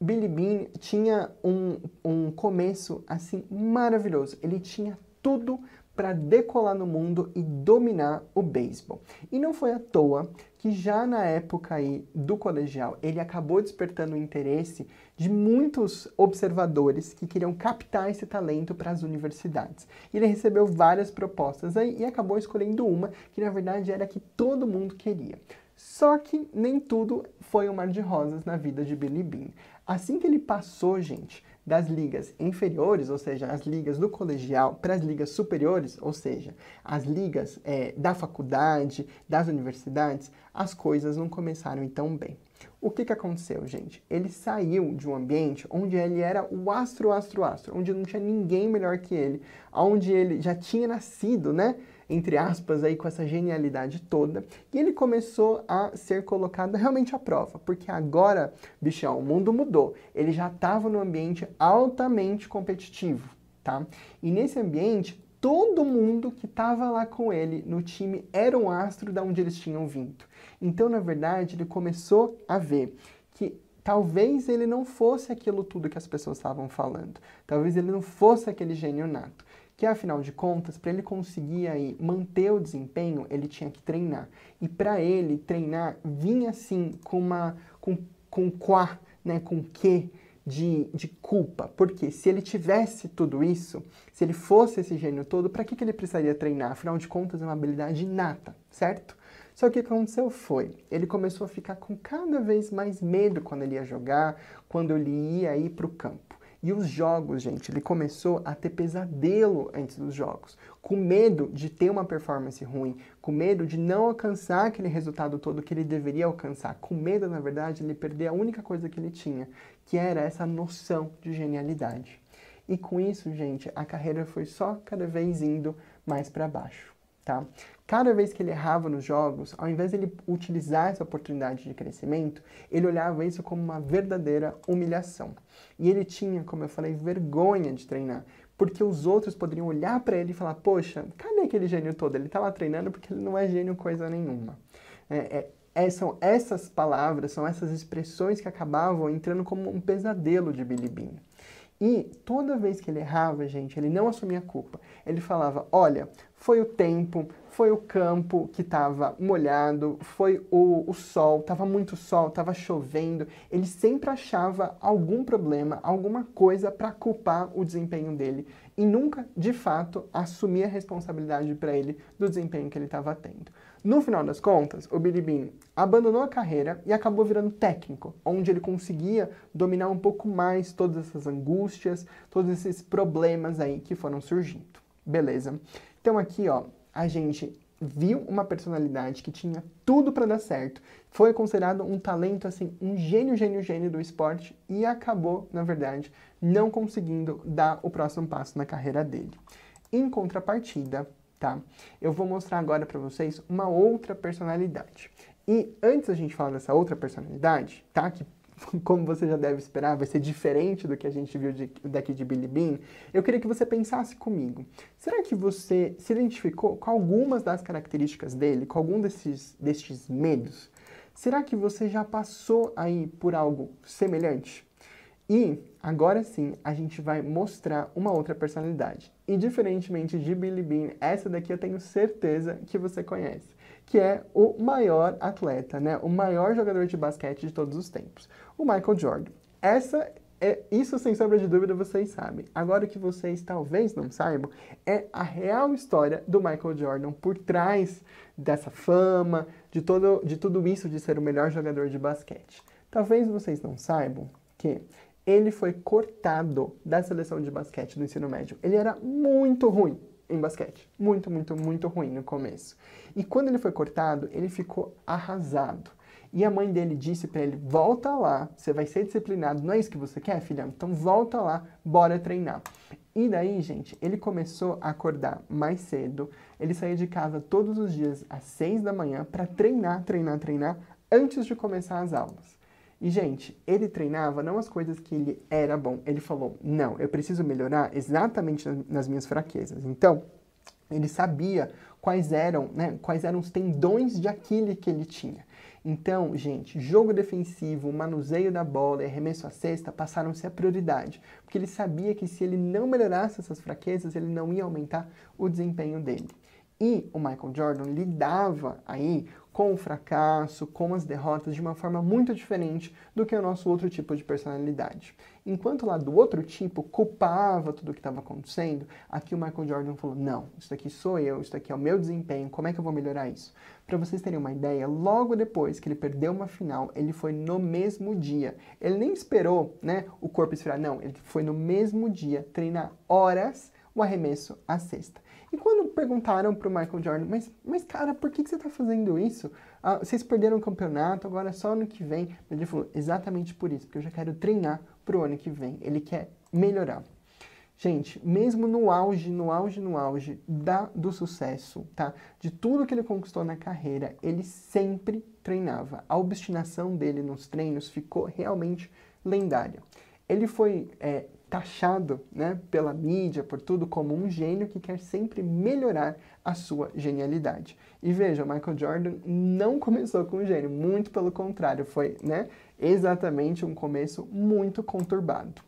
Billy Bean tinha um, um começo assim maravilhoso. Ele tinha tudo para decolar no mundo e dominar o beisebol. E não foi à toa que já na época aí do colegial ele acabou despertando o interesse de muitos observadores que queriam captar esse talento para as universidades. Ele recebeu várias propostas aí e acabou escolhendo uma que na verdade era a que todo mundo queria. Só que nem tudo foi um mar de rosas na vida de Billy Bean. Assim que ele passou, gente, das ligas inferiores, ou seja, as ligas do colegial, para as ligas superiores, ou seja, as ligas é, da faculdade, das universidades, as coisas não começaram tão bem. O que, que aconteceu, gente? Ele saiu de um ambiente onde ele era o astro, astro, astro, onde não tinha ninguém melhor que ele, onde ele já tinha nascido, né? entre aspas, aí com essa genialidade toda. E ele começou a ser colocado realmente à prova, porque agora, bichão, o mundo mudou. Ele já estava num ambiente altamente competitivo, tá? E nesse ambiente, todo mundo que estava lá com ele no time era um astro da onde eles tinham vindo. Então, na verdade, ele começou a ver que talvez ele não fosse aquilo tudo que as pessoas estavam falando. Talvez ele não fosse aquele gênio nato que afinal de contas, para ele conseguir aí manter o desempenho, ele tinha que treinar. E para ele treinar vinha assim com uma com com quá, né, com que de, de culpa, porque se ele tivesse tudo isso, se ele fosse esse gênio todo, para que, que ele precisaria treinar? Afinal de contas, é uma habilidade inata, certo? Só que o que aconteceu foi, ele começou a ficar com cada vez mais medo quando ele ia jogar, quando ele ia ir para o campo. E os jogos, gente, ele começou a ter pesadelo antes dos jogos, com medo de ter uma performance ruim, com medo de não alcançar aquele resultado todo que ele deveria alcançar, com medo, na verdade, ele perder a única coisa que ele tinha, que era essa noção de genialidade. E com isso, gente, a carreira foi só cada vez indo mais para baixo, tá? Cada vez que ele errava nos jogos, ao invés de ele utilizar essa oportunidade de crescimento, ele olhava isso como uma verdadeira humilhação. E ele tinha, como eu falei, vergonha de treinar, porque os outros poderiam olhar para ele e falar: Poxa, cadê aquele gênio todo? Ele está lá treinando porque ele não é gênio coisa nenhuma. É, é, é, são essas palavras, são essas expressões que acabavam entrando como um pesadelo de Billy Bean. E toda vez que ele errava, gente, ele não assumia a culpa. Ele falava: Olha, foi o tempo, foi o campo que estava molhado, foi o, o sol, estava muito sol, estava chovendo. Ele sempre achava algum problema, alguma coisa para culpar o desempenho dele e nunca, de fato, assumia a responsabilidade para ele do desempenho que ele estava tendo. No final das contas, o Bilibin abandonou a carreira e acabou virando técnico, onde ele conseguia dominar um pouco mais todas essas angústias, todos esses problemas aí que foram surgindo. Beleza? Então aqui, ó, a gente viu uma personalidade que tinha tudo para dar certo, foi considerado um talento assim, um gênio, gênio, gênio do esporte e acabou, na verdade, não conseguindo dar o próximo passo na carreira dele. Em contrapartida, tá? Eu vou mostrar agora para vocês uma outra personalidade. E antes a gente falar dessa outra personalidade, tá? Que como você já deve esperar, vai ser diferente do que a gente viu de, daqui de Billy Bean, eu queria que você pensasse comigo. Será que você se identificou com algumas das características dele, com algum desses, destes medos? Será que você já passou aí por algo semelhante? E agora sim a gente vai mostrar uma outra personalidade. E diferentemente de Billy Bean, essa daqui eu tenho certeza que você conhece, que é o maior atleta, né? O maior jogador de basquete de todos os tempos o Michael Jordan. Essa é, isso sem sombra de dúvida vocês sabem. Agora o que vocês talvez não saibam é a real história do Michael Jordan por trás dessa fama, de, todo, de tudo isso de ser o melhor jogador de basquete. Talvez vocês não saibam que ele foi cortado da seleção de basquete do ensino médio. Ele era muito ruim em basquete. Muito, muito, muito ruim no começo. E quando ele foi cortado, ele ficou arrasado e a mãe dele disse para ele: volta lá, você vai ser disciplinado, não é isso que você quer, filhão? Então volta lá, bora treinar. E daí, gente, ele começou a acordar mais cedo. Ele saía de casa todos os dias às seis da manhã para treinar, treinar, treinar antes de começar as aulas. E, gente, ele treinava não as coisas que ele era bom. Ele falou: não, eu preciso melhorar exatamente nas minhas fraquezas. Então, ele sabia quais eram, né, quais eram os tendões de Aquiles que ele tinha. Então, gente, jogo defensivo, manuseio da bola e arremesso à cesta passaram a ser a prioridade, porque ele sabia que se ele não melhorasse essas fraquezas, ele não ia aumentar o desempenho dele. E o Michael Jordan lidava aí com o fracasso, com as derrotas de uma forma muito diferente do que o nosso outro tipo de personalidade. Enquanto lá do outro tipo culpava tudo o que estava acontecendo, aqui o Michael Jordan falou: "Não, isso daqui sou eu, isso daqui é o meu desempenho, como é que eu vou melhorar isso?". Para vocês terem uma ideia, logo depois que ele perdeu uma final, ele foi no mesmo dia. Ele nem esperou, né, o corpo esfriar, não, ele foi no mesmo dia treinar horas o arremesso à sexta. E quando perguntaram para o Michael Jordan, mas, mas cara, por que, que você está fazendo isso? Ah, vocês perderam o campeonato, agora é só ano que vem. Ele falou, exatamente por isso, porque eu já quero treinar para o ano que vem. Ele quer melhorar. Gente, mesmo no auge, no auge, no auge da, do sucesso, tá? De tudo que ele conquistou na carreira, ele sempre treinava. A obstinação dele nos treinos ficou realmente lendária. Ele foi é, taxado né, pela mídia, por tudo, como um gênio que quer sempre melhorar a sua genialidade. E veja, Michael Jordan não começou com um gênio, muito pelo contrário, foi né, exatamente um começo muito conturbado.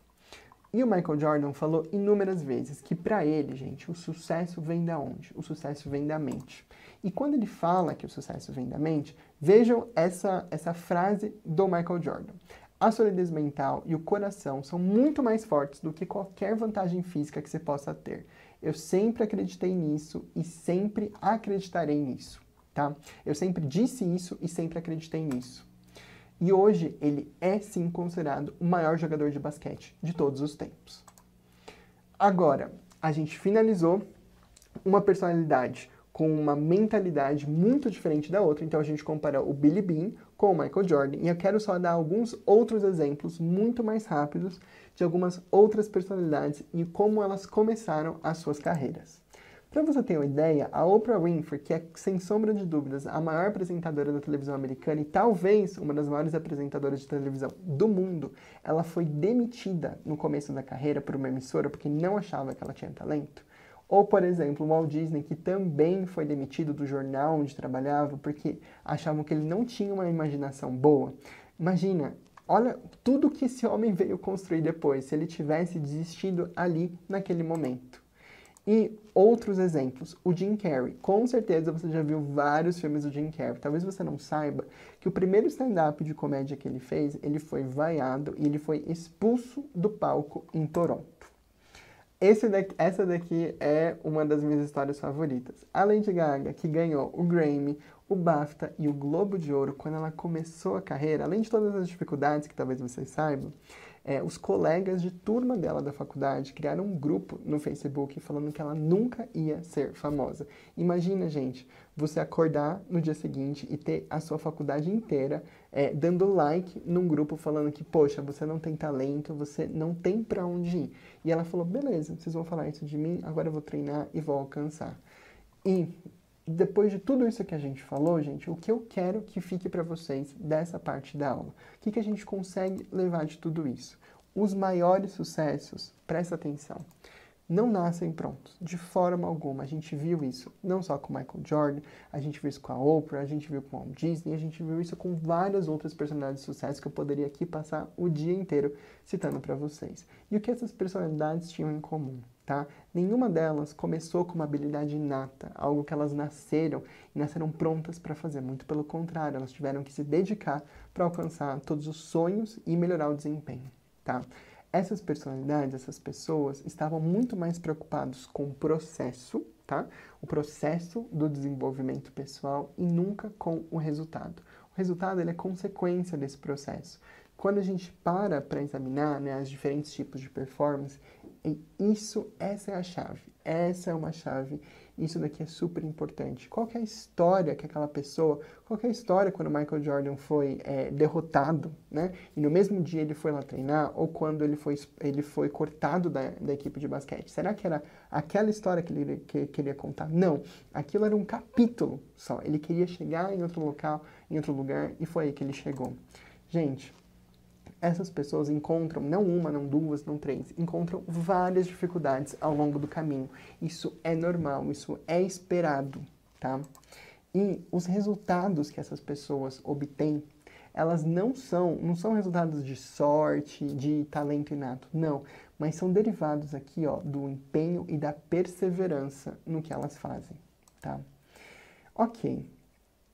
E o Michael Jordan falou inúmeras vezes que para ele, gente, o sucesso vem da onde? O sucesso vem da mente. E quando ele fala que o sucesso vem da mente, vejam essa, essa frase do Michael Jordan a solidez mental e o coração são muito mais fortes do que qualquer vantagem física que você possa ter. Eu sempre acreditei nisso e sempre acreditarei nisso, tá? Eu sempre disse isso e sempre acreditei nisso. E hoje ele é sim considerado o maior jogador de basquete de todos os tempos. Agora, a gente finalizou uma personalidade com uma mentalidade muito diferente da outra, então a gente compara o Billy Bean com Michael Jordan. E eu quero só dar alguns outros exemplos muito mais rápidos de algumas outras personalidades e como elas começaram as suas carreiras. Para você ter uma ideia, a Oprah Winfrey, que é sem sombra de dúvidas a maior apresentadora da televisão americana e talvez uma das maiores apresentadoras de televisão do mundo, ela foi demitida no começo da carreira por uma emissora porque não achava que ela tinha talento. Ou, por exemplo, o Walt Disney, que também foi demitido do jornal onde trabalhava porque achavam que ele não tinha uma imaginação boa. Imagina, olha tudo que esse homem veio construir depois, se ele tivesse desistido ali naquele momento. E outros exemplos, o Jim Carrey. Com certeza você já viu vários filmes do Jim Carrey. Talvez você não saiba que o primeiro stand-up de comédia que ele fez, ele foi vaiado e ele foi expulso do palco em Toronto. Daqui, essa daqui é uma das minhas histórias favoritas. A Lady Gaga, que ganhou o Grammy, o BAFTA e o Globo de Ouro quando ela começou a carreira, além de todas as dificuldades que talvez vocês saibam, é, os colegas de turma dela da faculdade criaram um grupo no Facebook falando que ela nunca ia ser famosa. Imagina, gente, você acordar no dia seguinte e ter a sua faculdade inteira é, dando like num grupo falando que, poxa, você não tem talento, você não tem pra onde ir. E ela falou, beleza, vocês vão falar isso de mim, agora eu vou treinar e vou alcançar. E depois de tudo isso que a gente falou, gente, o que eu quero que fique para vocês dessa parte da aula? O que, que a gente consegue levar de tudo isso? Os maiores sucessos, presta atenção, não nascem prontos, de forma alguma. A gente viu isso não só com Michael Jordan, a gente viu isso com a Oprah, a gente viu com o Walt Disney, a gente viu isso com várias outras personalidades de sucesso que eu poderia aqui passar o dia inteiro citando para vocês. E o que essas personalidades tinham em comum? Tá? Nenhuma delas começou com uma habilidade inata, algo que elas nasceram e nasceram prontas para fazer. Muito pelo contrário, elas tiveram que se dedicar para alcançar todos os sonhos e melhorar o desempenho, tá? essas personalidades, essas pessoas estavam muito mais preocupados com o processo, tá? O processo do desenvolvimento pessoal e nunca com o resultado. O resultado ele é consequência desse processo. Quando a gente para para examinar né, as diferentes tipos de performance, isso, essa é a chave. Essa é uma chave isso daqui é super importante. Qual que é a história que aquela pessoa, qual que é a história quando Michael Jordan foi é, derrotado, né? E no mesmo dia ele foi lá treinar ou quando ele foi, ele foi cortado da, da equipe de basquete. Será que era aquela história que ele que, queria contar? Não, aquilo era um capítulo só. Ele queria chegar em outro local, em outro lugar e foi aí que ele chegou. Gente, essas pessoas encontram não uma, não duas, não três, encontram várias dificuldades ao longo do caminho. Isso é normal, isso é esperado, tá? E os resultados que essas pessoas obtêm, elas não são, não são resultados de sorte, de talento inato, não, mas são derivados aqui, ó, do empenho e da perseverança no que elas fazem, tá? OK.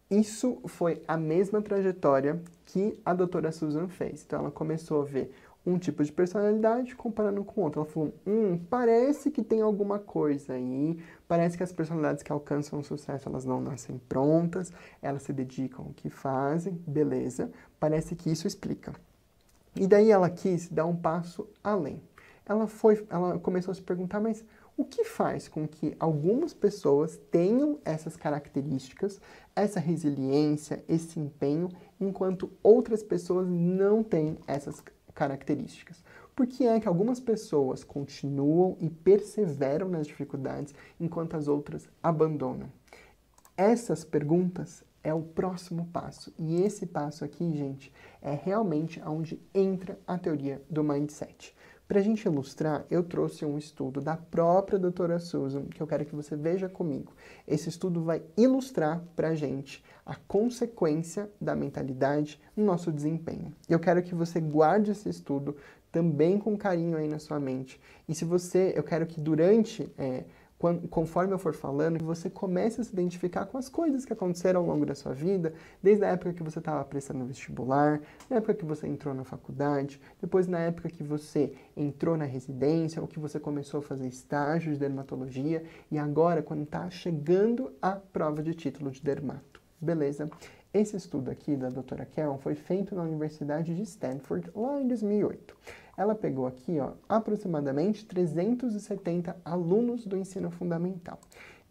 Isso foi a mesma trajetória que a doutora Susan fez. Então, ela começou a ver um tipo de personalidade comparando com outro. Ela falou: hum, parece que tem alguma coisa aí. Parece que as personalidades que alcançam o sucesso elas não nascem prontas, elas se dedicam ao que fazem, beleza. Parece que isso explica. E daí ela quis dar um passo além. Ela foi, ela começou a se perguntar, mas o que faz com que algumas pessoas tenham essas características, essa resiliência, esse empenho, enquanto outras pessoas não têm essas características? Por que é que algumas pessoas continuam e perseveram nas dificuldades enquanto as outras abandonam? Essas perguntas é o próximo passo. E esse passo aqui, gente, é realmente onde entra a teoria do mindset. Para a gente ilustrar, eu trouxe um estudo da própria doutora Susan, que eu quero que você veja comigo. Esse estudo vai ilustrar para a gente a consequência da mentalidade no nosso desempenho. Eu quero que você guarde esse estudo também com carinho aí na sua mente. E se você, eu quero que durante é, quando, conforme eu for falando, que você comece a se identificar com as coisas que aconteceram ao longo da sua vida, desde a época que você estava prestando vestibular, na época que você entrou na faculdade, depois na época que você entrou na residência, ou que você começou a fazer estágio de dermatologia, e agora quando está chegando a prova de título de dermato. Beleza? Esse estudo aqui da doutora Kell foi feito na Universidade de Stanford lá em 2008 ela pegou aqui ó, aproximadamente 370 alunos do ensino fundamental.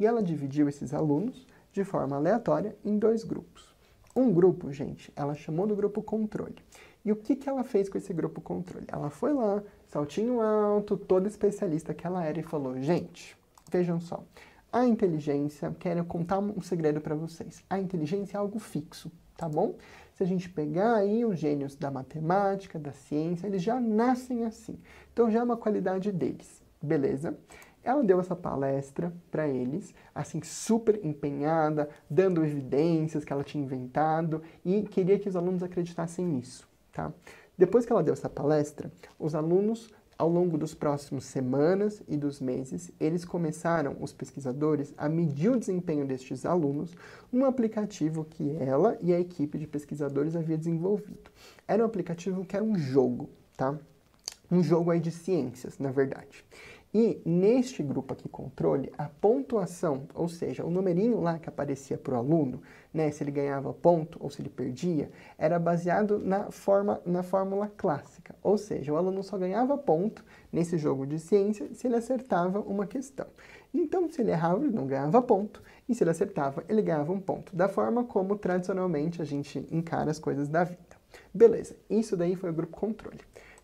E ela dividiu esses alunos de forma aleatória em dois grupos. Um grupo, gente, ela chamou do grupo controle. E o que, que ela fez com esse grupo controle? Ela foi lá, saltinho alto, toda especialista que ela era, e falou: gente, vejam só. A inteligência, quero contar um segredo para vocês. A inteligência é algo fixo, tá bom? Se a gente pegar aí os gênios da matemática, da ciência, eles já nascem assim. Então já é uma qualidade deles, beleza? Ela deu essa palestra para eles, assim, super empenhada, dando evidências que ela tinha inventado e queria que os alunos acreditassem nisso, tá? Depois que ela deu essa palestra, os alunos ao longo dos próximos semanas e dos meses, eles começaram, os pesquisadores, a medir o desempenho destes alunos num aplicativo que ela e a equipe de pesquisadores havia desenvolvido. Era um aplicativo que era um jogo, tá? Um jogo aí de ciências, na verdade. E neste grupo aqui, controle, a pontuação, ou seja, o numerinho lá que aparecia para o aluno, né, se ele ganhava ponto ou se ele perdia, era baseado na, forma, na fórmula clássica. Ou seja, o aluno só ganhava ponto nesse jogo de ciência se ele acertava uma questão. Então, se ele errava, ele não ganhava ponto, e se ele acertava, ele ganhava um ponto, da forma como tradicionalmente a gente encara as coisas da vida. Beleza, isso daí foi o grupo controle.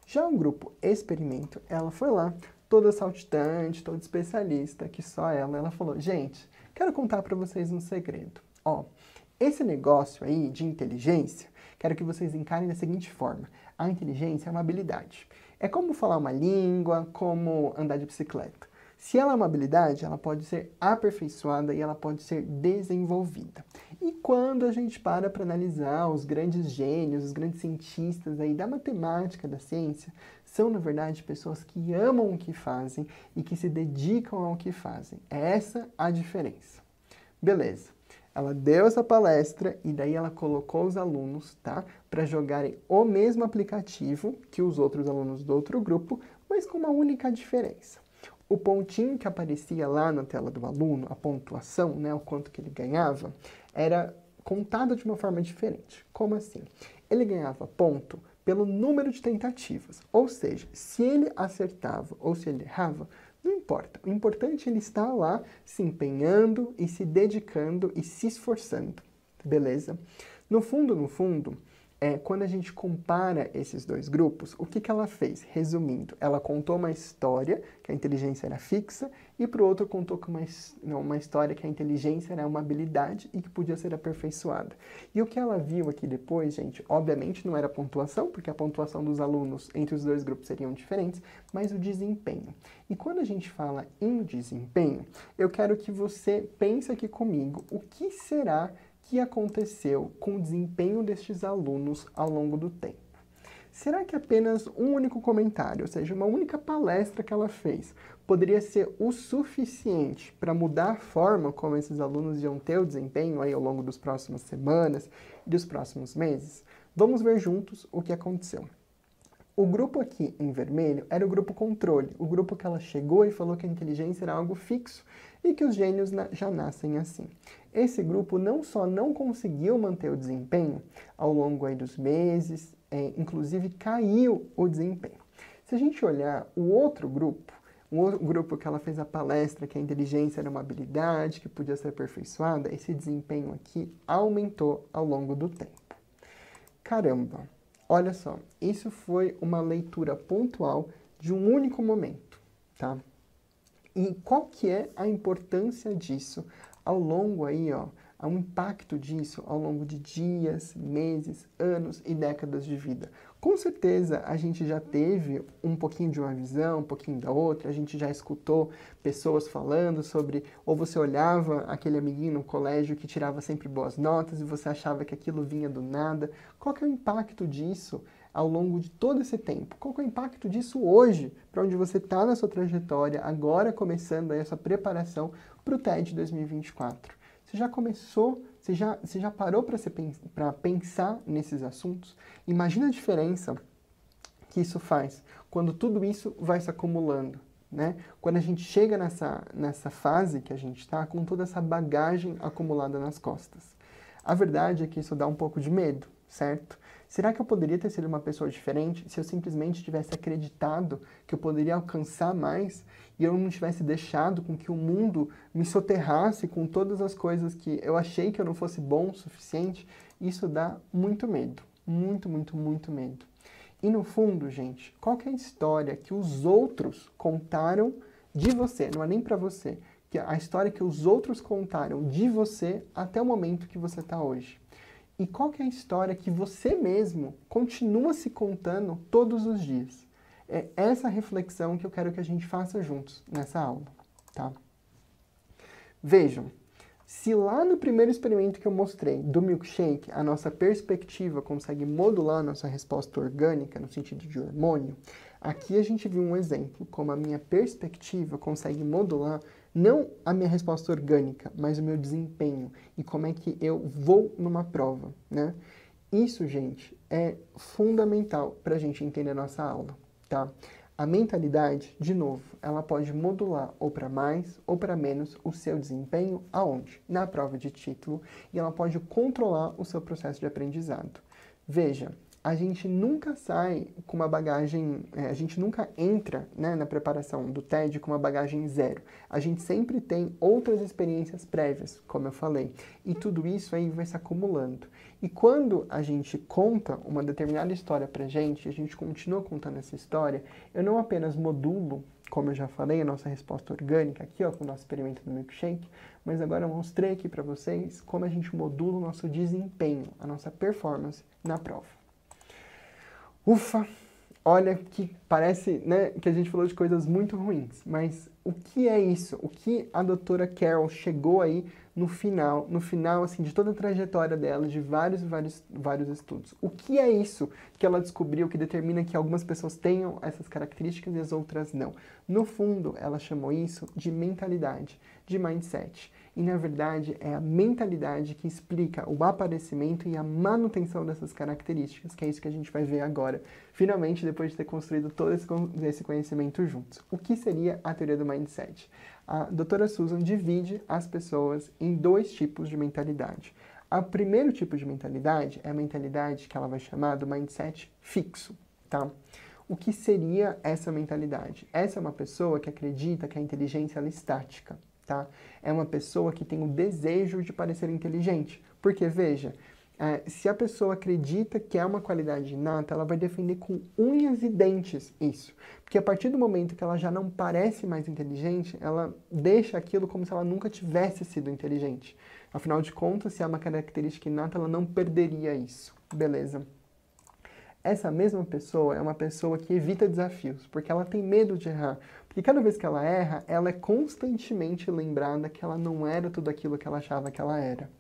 Já o grupo experimento, ela foi lá, toda saltitante, toda especialista, que só ela, ela falou: "Gente, quero contar para vocês um segredo. Ó, esse negócio aí de inteligência, quero que vocês encarem da seguinte forma: a inteligência é uma habilidade. É como falar uma língua, como andar de bicicleta. Se ela é uma habilidade, ela pode ser aperfeiçoada e ela pode ser desenvolvida. E quando a gente para para analisar os grandes gênios, os grandes cientistas aí da matemática, da ciência, são, na verdade, pessoas que amam o que fazem e que se dedicam ao que fazem. É essa a diferença. Beleza. Ela deu essa palestra e daí ela colocou os alunos, tá? Para jogarem o mesmo aplicativo que os outros alunos do outro grupo, mas com uma única diferença. O pontinho que aparecia lá na tela do aluno, a pontuação, né, o quanto que ele ganhava, era contado de uma forma diferente. Como assim? Ele ganhava ponto pelo número de tentativas. Ou seja, se ele acertava ou se ele errava, não importa. O importante é ele estar lá se empenhando e se dedicando e se esforçando. Beleza? No fundo, no fundo, é, quando a gente compara esses dois grupos, o que, que ela fez? Resumindo, ela contou uma história que a inteligência era fixa e para o outro contou que uma, não, né, uma história que a inteligência era uma habilidade e que podia ser aperfeiçoada. E o que ela viu aqui depois, gente, obviamente não era a pontuação, porque a pontuação dos alunos entre os dois grupos seriam diferentes, mas o desempenho. E quando a gente fala em desempenho, eu quero que você pense aqui comigo o que será que aconteceu com o desempenho destes alunos ao longo do tempo. Será que apenas um único comentário, ou seja, uma única palestra que ela fez, poderia ser o suficiente para mudar a forma como esses alunos iam ter o desempenho aí ao longo dos próximas semanas e dos próximos meses? Vamos ver juntos o que aconteceu. O grupo aqui em vermelho era o grupo controle, o grupo que ela chegou e falou que a inteligência era algo fixo e que os gênios na, já nascem assim. Esse grupo não só não conseguiu manter o desempenho ao longo aí dos meses, é, inclusive caiu o desempenho. Se a gente olhar o outro grupo, um outro grupo que ela fez a palestra que a inteligência era uma habilidade que podia ser aperfeiçoada, esse desempenho aqui aumentou ao longo do tempo. Caramba, olha só, isso foi uma leitura pontual de um único momento, tá? E qual que é a importância disso ao longo aí, ó, há impacto disso ao longo de dias, meses, anos e décadas de vida. Com certeza a gente já teve um pouquinho de uma visão, um pouquinho da outra, a gente já escutou pessoas falando sobre, ou você olhava aquele amiguinho no colégio que tirava sempre boas notas e você achava que aquilo vinha do nada. Qual que é o impacto disso ao longo de todo esse tempo? Qual é o impacto disso hoje, para onde você está na sua trajetória, agora começando aí a sua preparação para o TED 2024? Você já começou você já, você já parou para pensar nesses assuntos? Imagina a diferença que isso faz quando tudo isso vai se acumulando. Né? Quando a gente chega nessa, nessa fase que a gente está, com toda essa bagagem acumulada nas costas. A verdade é que isso dá um pouco de medo, certo? será que eu poderia ter sido uma pessoa diferente se eu simplesmente tivesse acreditado que eu poderia alcançar mais e eu não tivesse deixado com que o mundo me soterrasse com todas as coisas que eu achei que eu não fosse bom o suficiente? Isso dá muito medo, muito, muito, muito medo. E no fundo, gente, qual é a história que os outros contaram de você? Não é nem para você. Que é a história que os outros contaram de você até o momento que você está hoje. E qual que é a história que você mesmo continua se contando todos os dias? É essa reflexão que eu quero que a gente faça juntos nessa aula, tá? Vejam, se lá no primeiro experimento que eu mostrei do milkshake, a nossa perspectiva consegue modular a nossa resposta orgânica no sentido de hormônio, aqui a gente viu um exemplo como a minha perspectiva consegue modular não a minha resposta orgânica, mas o meu desempenho e como é que eu vou numa prova, né? Isso, gente, é fundamental para a gente entender a nossa aula, tá? A mentalidade, de novo, ela pode modular ou para mais ou para menos o seu desempenho aonde? Na prova de título, e ela pode controlar o seu processo de aprendizado. Veja, a gente nunca sai com uma bagagem, é, a gente nunca entra né, na preparação do TED com uma bagagem zero. A gente sempre tem outras experiências prévias, como eu falei, e tudo isso aí vai se acumulando. E quando a gente conta uma determinada história para gente, a gente continua contando essa história, eu não apenas modulo, como eu já falei, a nossa resposta orgânica aqui, ó, com o nosso experimento do milkshake, mas agora eu mostrei aqui para vocês como a gente modula o nosso desempenho, a nossa performance na prova. Ufa, olha que parece né, que a gente falou de coisas muito ruins, mas o que é isso? O que a doutora Carol chegou aí no final, no final assim de toda a trajetória dela, de vários, vários, vários estudos. O que é isso que ela descobriu que determina que algumas pessoas tenham essas características e as outras não? No fundo, ela chamou isso de mentalidade, de mindset e na verdade é a mentalidade que explica o aparecimento e a manutenção dessas características, que é isso que a gente vai ver agora, finalmente depois de ter construído todo esse conhecimento juntos. O que seria a teoria do mindset? A doutora Susan divide as pessoas em dois tipos de mentalidade. O primeiro tipo de mentalidade é a mentalidade que ela vai chamar do mindset fixo, tá? o que seria essa mentalidade? Essa é uma pessoa que acredita que a inteligência é estática tá? É uma pessoa que tem o desejo de parecer inteligente. Porque, veja, é, se a pessoa acredita que é uma qualidade inata, ela vai defender com unhas e dentes isso. Porque a partir do momento que ela já não parece mais inteligente, ela deixa aquilo como se ela nunca tivesse sido inteligente. Afinal de contas, se é uma característica inata, ela não perderia isso. Beleza. Essa mesma pessoa é uma pessoa que evita desafios, porque ela tem medo de errar, e cada vez que ela erra, ela é constantemente lembrada que ela não era tudo aquilo que ela achava que ela era.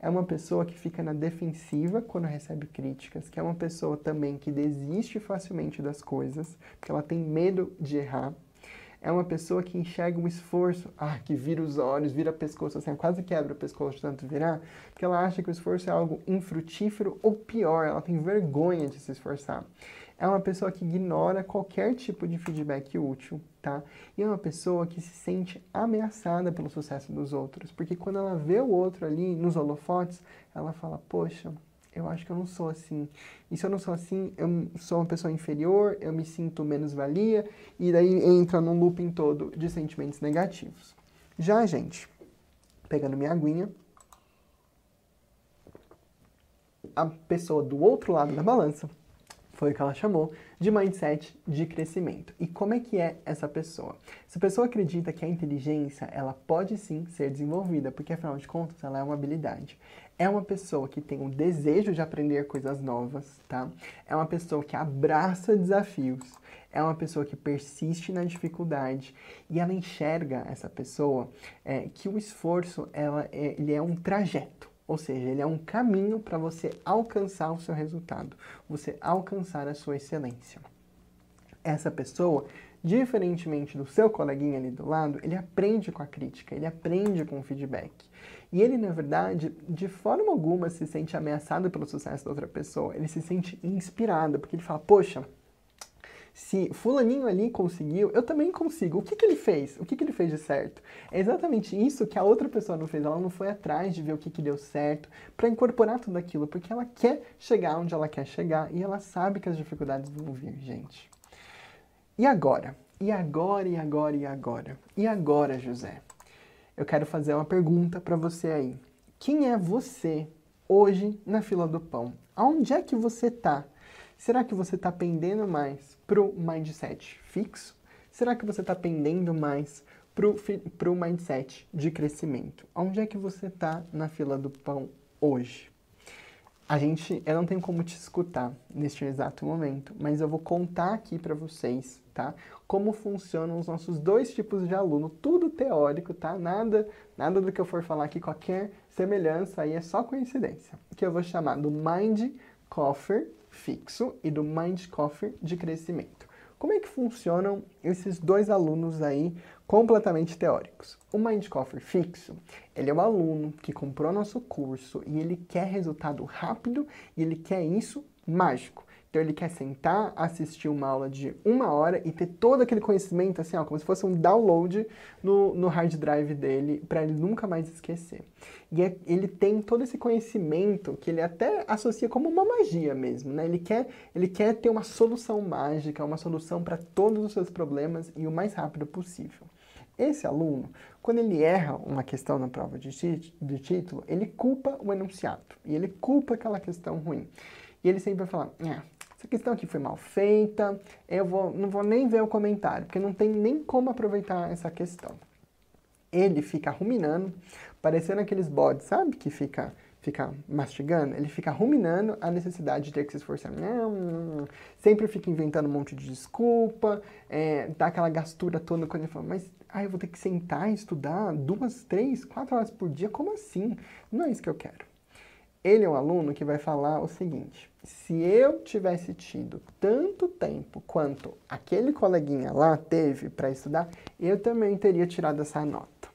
É uma pessoa que fica na defensiva quando recebe críticas, que é uma pessoa também que desiste facilmente das coisas, porque ela tem medo de errar. É uma pessoa que enxerga um esforço, ah, que vira os olhos, vira pescoço, assim, quase quebra o pescoço de tanto virar, porque ela acha que o esforço é algo infrutífero ou pior, ela tem vergonha de se esforçar é uma pessoa que ignora qualquer tipo de feedback útil, tá? E é uma pessoa que se sente ameaçada pelo sucesso dos outros, porque quando ela vê o outro ali nos holofotes, ela fala: "Poxa, eu acho que eu não sou assim. E se eu não sou assim, eu sou uma pessoa inferior, eu me sinto menos valia, e daí entra num looping todo de sentimentos negativos. Já, gente, pegando minha aguinha, a pessoa do outro lado da balança foi o que ela chamou, de mindset de crescimento. E como é que é essa pessoa? Essa pessoa acredita que a inteligência, ela pode sim ser desenvolvida, porque afinal de contas ela é uma habilidade. É uma pessoa que tem o um desejo de aprender coisas novas, tá? É uma pessoa que abraça desafios, é uma pessoa que persiste na dificuldade e ela enxerga essa pessoa é, que o esforço ela é, ele é um trajeto ou seja, ele é um caminho para você alcançar o seu resultado, você alcançar a sua excelência. Essa pessoa, diferentemente do seu coleguinha ali do lado, ele aprende com a crítica, ele aprende com o feedback. E ele, na verdade, de forma alguma se sente ameaçado pelo sucesso da outra pessoa, ele se sente inspirado, porque ele fala: Poxa, se fulaninho ali conseguiu, eu também consigo. O que, que ele fez? O que, que ele fez de certo? É exatamente isso que a outra pessoa não fez. Ela não foi atrás de ver o que, que deu certo para incorporar tudo aquilo, porque ela quer chegar onde ela quer chegar e ela sabe que as dificuldades vão vir, gente. E agora? E agora, e agora, e agora? E agora, José? Eu quero fazer uma pergunta para você aí. Quem é você hoje na fila do pão? Aonde é que você tá? Será que você está pendendo mais para o mindset fixo? Será que você está pendendo mais para o mindset de crescimento? Onde é que você está na fila do pão hoje? A gente, eu não tenho como te escutar neste exato momento, mas eu vou contar aqui para vocês, tá? Como funcionam os nossos dois tipos de aluno, tudo teórico, tá? Nada, nada do que eu for falar aqui, qualquer semelhança aí é só coincidência, que eu vou chamar do mind coffer fixo e do mind Coffee de crescimento. Como é que funcionam esses dois alunos aí completamente teóricos? O mind Coffee fixo, ele é um aluno que comprou nosso curso e ele quer resultado rápido e ele quer isso mágico. Então ele quer sentar, assistir uma aula de uma hora e ter todo aquele conhecimento, assim, ó, como se fosse um download no, no hard drive dele, para ele nunca mais esquecer. E é, ele tem todo esse conhecimento que ele até associa como uma magia mesmo, né? Ele quer, ele quer ter uma solução mágica, uma solução para todos os seus problemas e o mais rápido possível. Esse aluno, quando ele erra uma questão na prova de, de título, ele culpa o enunciado e ele culpa aquela questão ruim. E ele sempre vai falar, ah, essa questão aqui foi mal feita, eu vou, não vou nem ver o comentário, porque não tem nem como aproveitar essa questão. Ele fica ruminando, parecendo aqueles bodes, sabe? Que fica fica mastigando, ele fica ruminando a necessidade de ter que se esforçar. Sempre fica inventando um monte de desculpa, é, dá aquela gastura toda quando ele fala, mas ah, eu vou ter que sentar e estudar duas, três, quatro horas por dia, como assim? Não é isso que eu quero. Ele é um aluno que vai falar o seguinte: se eu tivesse tido tanto tempo quanto aquele coleguinha lá teve para estudar, eu também teria tirado essa nota.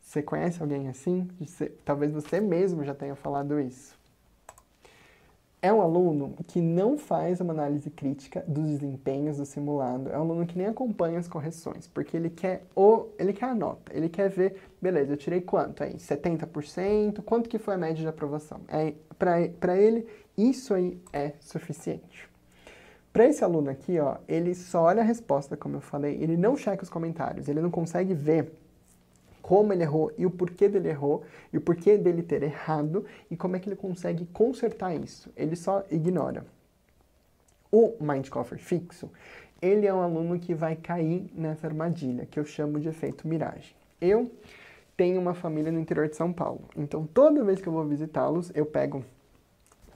Você conhece alguém assim? Você, talvez você mesmo já tenha falado isso é um aluno que não faz uma análise crítica dos desempenhos do simulado, é um aluno que nem acompanha as correções, porque ele quer o, ele quer a nota, ele quer ver, beleza, eu tirei quanto aí? 70%, quanto que foi a média de aprovação? É, para ele, isso aí é suficiente. Para esse aluno aqui, ó, ele só olha a resposta, como eu falei, ele não checa os comentários, ele não consegue ver como ele errou e o porquê dele errou e o porquê dele ter errado e como é que ele consegue consertar isso. Ele só ignora. O mind cover fixo, ele é um aluno que vai cair nessa armadilha que eu chamo de efeito miragem. Eu tenho uma família no interior de São Paulo, então toda vez que eu vou visitá-los, eu pego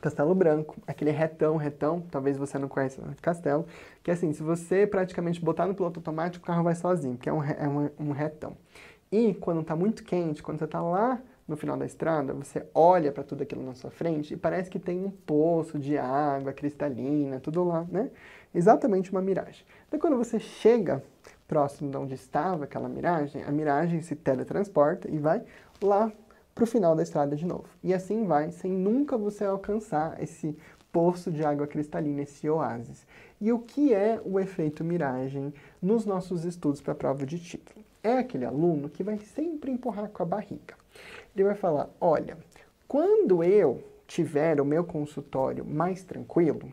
Castelo Branco, aquele retão, retão, talvez você não conheça o castelo, que é assim, se você praticamente botar no piloto automático, o carro vai sozinho, porque é um, é um, um retão. E quando está muito quente, quando você está lá no final da estrada, você olha para tudo aquilo na sua frente e parece que tem um poço de água cristalina, tudo lá, né? Exatamente uma miragem. Então, quando você chega próximo de onde estava aquela miragem, a miragem se teletransporta e vai lá para o final da estrada de novo. E assim vai, sem nunca você alcançar esse poço de água cristalina, esse oásis. E o que é o efeito miragem nos nossos estudos para a prova de título? é aquele aluno que vai sempre empurrar com a barriga. Ele vai falar: olha, quando eu tiver o meu consultório mais tranquilo,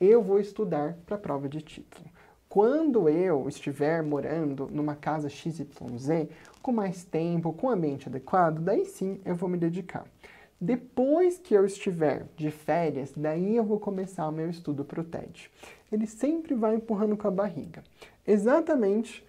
eu vou estudar para a prova de título. Quando eu estiver morando numa casa XYZ, com mais tempo, com ambiente adequado, daí sim eu vou me dedicar. Depois que eu estiver de férias, daí eu vou começar o meu estudo para o TED. Ele sempre vai empurrando com a barriga. Exatamente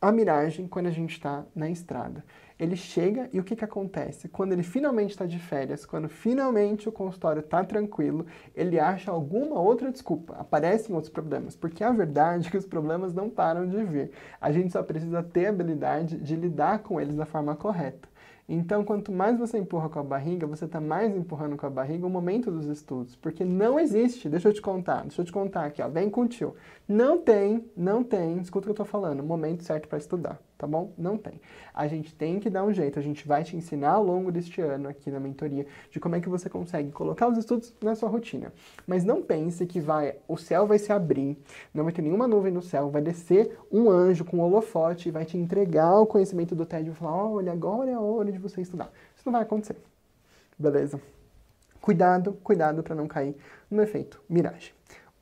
a miragem quando a gente está na estrada. Ele chega e o que, que acontece? Quando ele finalmente está de férias, quando finalmente o consultório está tranquilo, ele acha alguma outra desculpa, aparecem outros problemas, porque a verdade é que os problemas não param de vir. A gente só precisa ter habilidade de lidar com eles da forma correta. Então, quanto mais você empurra com a barriga, você está mais empurrando com a barriga o momento dos estudos, porque não existe, deixa eu te contar, deixa eu te contar aqui, ó, vem com o tio. Não tem, não tem, escuta o que eu estou falando, momento certo para estudar, tá bom? Não tem. A gente tem que dar um jeito, a gente vai te ensinar ao longo deste ano aqui na mentoria de como é que você consegue colocar os estudos na sua rotina. Mas não pense que vai, o céu vai se abrir, não vai ter nenhuma nuvem no céu, vai descer um anjo com um holofote e vai te entregar o conhecimento do TED e falar: olha, agora é a hora de você estudar. Isso não vai acontecer. Beleza? Cuidado, cuidado para não cair no efeito miragem.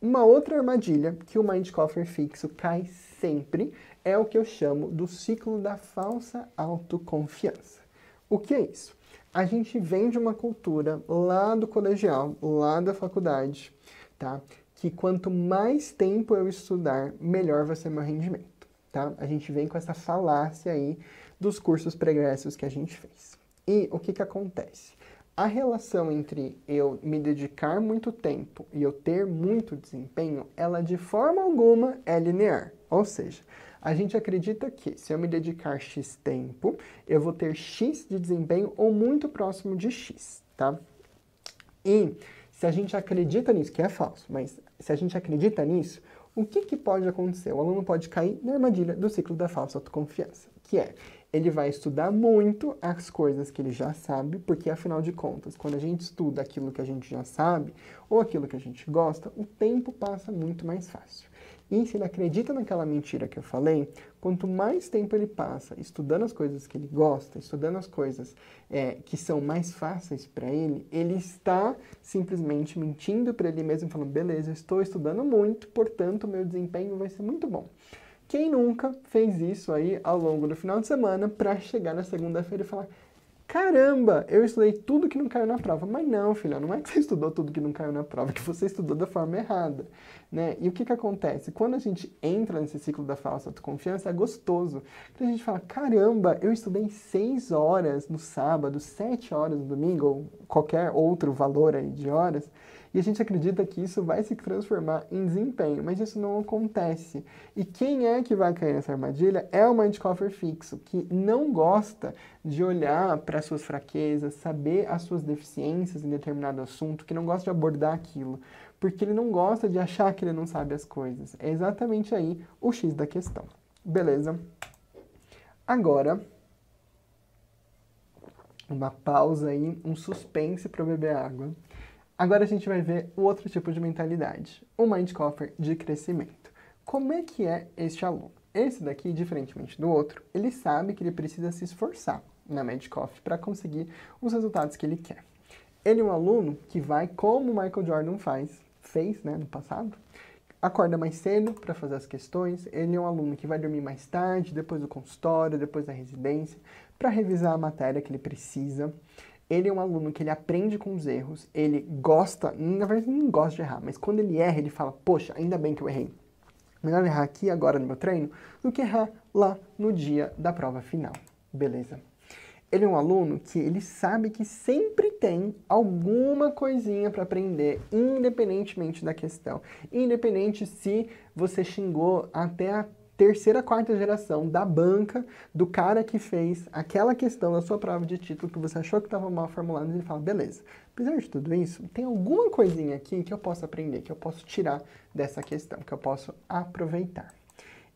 Uma outra armadilha que o mind coffer fixo cai sempre é o que eu chamo do ciclo da falsa autoconfiança. O que é isso? A gente vem de uma cultura lá do colegial, lá da faculdade, tá? Que quanto mais tempo eu estudar, melhor vai ser meu rendimento, tá? A gente vem com essa falácia aí dos cursos pregressos que a gente fez. E o que que acontece? a relação entre eu me dedicar muito tempo e eu ter muito desempenho, ela de forma alguma é linear. Ou seja, a gente acredita que se eu me dedicar X tempo, eu vou ter X de desempenho ou muito próximo de X, tá? E se a gente acredita nisso, que é falso, mas se a gente acredita nisso, o que, que pode acontecer? O aluno pode cair na armadilha do ciclo da falsa autoconfiança, que é ele vai estudar muito as coisas que ele já sabe, porque afinal de contas, quando a gente estuda aquilo que a gente já sabe ou aquilo que a gente gosta, o tempo passa muito mais fácil. E se ele acredita naquela mentira que eu falei, quanto mais tempo ele passa estudando as coisas que ele gosta, estudando as coisas é, que são mais fáceis para ele, ele está simplesmente mentindo para ele mesmo, falando: beleza, eu estou estudando muito, portanto, meu desempenho vai ser muito bom. Quem nunca fez isso aí ao longo do final de semana para chegar na segunda-feira e falar: caramba, eu estudei tudo que não caiu na prova. Mas não, filha, não é que você estudou tudo que não caiu na prova, é que você estudou da forma errada, né? E o que que acontece? Quando a gente entra nesse ciclo da falsa autoconfiança, é gostoso. Quando a gente fala, caramba, eu estudei seis horas no sábado, sete horas no domingo, ou qualquer outro valor aí de horas, e a gente acredita que isso vai se transformar em desempenho, mas isso não acontece. E quem é que vai cair nessa armadilha é o mindcover fixo, que não gosta de olhar para suas fraquezas, saber as suas deficiências em determinado assunto, que não gosta de abordar aquilo, porque ele não gosta de achar que ele não sabe as coisas. É exatamente aí o X da questão. Beleza? Agora, uma pausa aí, um suspense para beber água. Agora a gente vai ver o outro tipo de mentalidade, o mind coffer de crescimento. Como é que é este aluno? Esse daqui, diferentemente do outro, ele sabe que ele precisa se esforçar na mind Medcoff para conseguir os resultados que ele quer. Ele é um aluno que vai, como o Michael Jordan faz, fez né, no passado, acorda mais cedo para fazer as questões, ele é um aluno que vai dormir mais tarde, depois do consultório, depois da residência, para revisar a matéria que ele precisa ele é um aluno que ele aprende com os erros, ele gosta, na verdade ele não gosta de errar, mas quando ele erra, ele fala, poxa, ainda bem que eu errei. Melhor errar aqui agora no meu treino do que errar lá no dia da prova final. Beleza. Ele é um aluno que ele sabe que sempre tem alguma coisinha para aprender, independentemente da questão. Independente se você xingou até a terceira, quarta geração da banca, do cara que fez aquela questão na sua prova de título que você achou que estava mal formulado, e ele fala, beleza, apesar de tudo isso, tem alguma coisinha aqui que eu posso aprender, que eu posso tirar dessa questão, que eu posso aproveitar.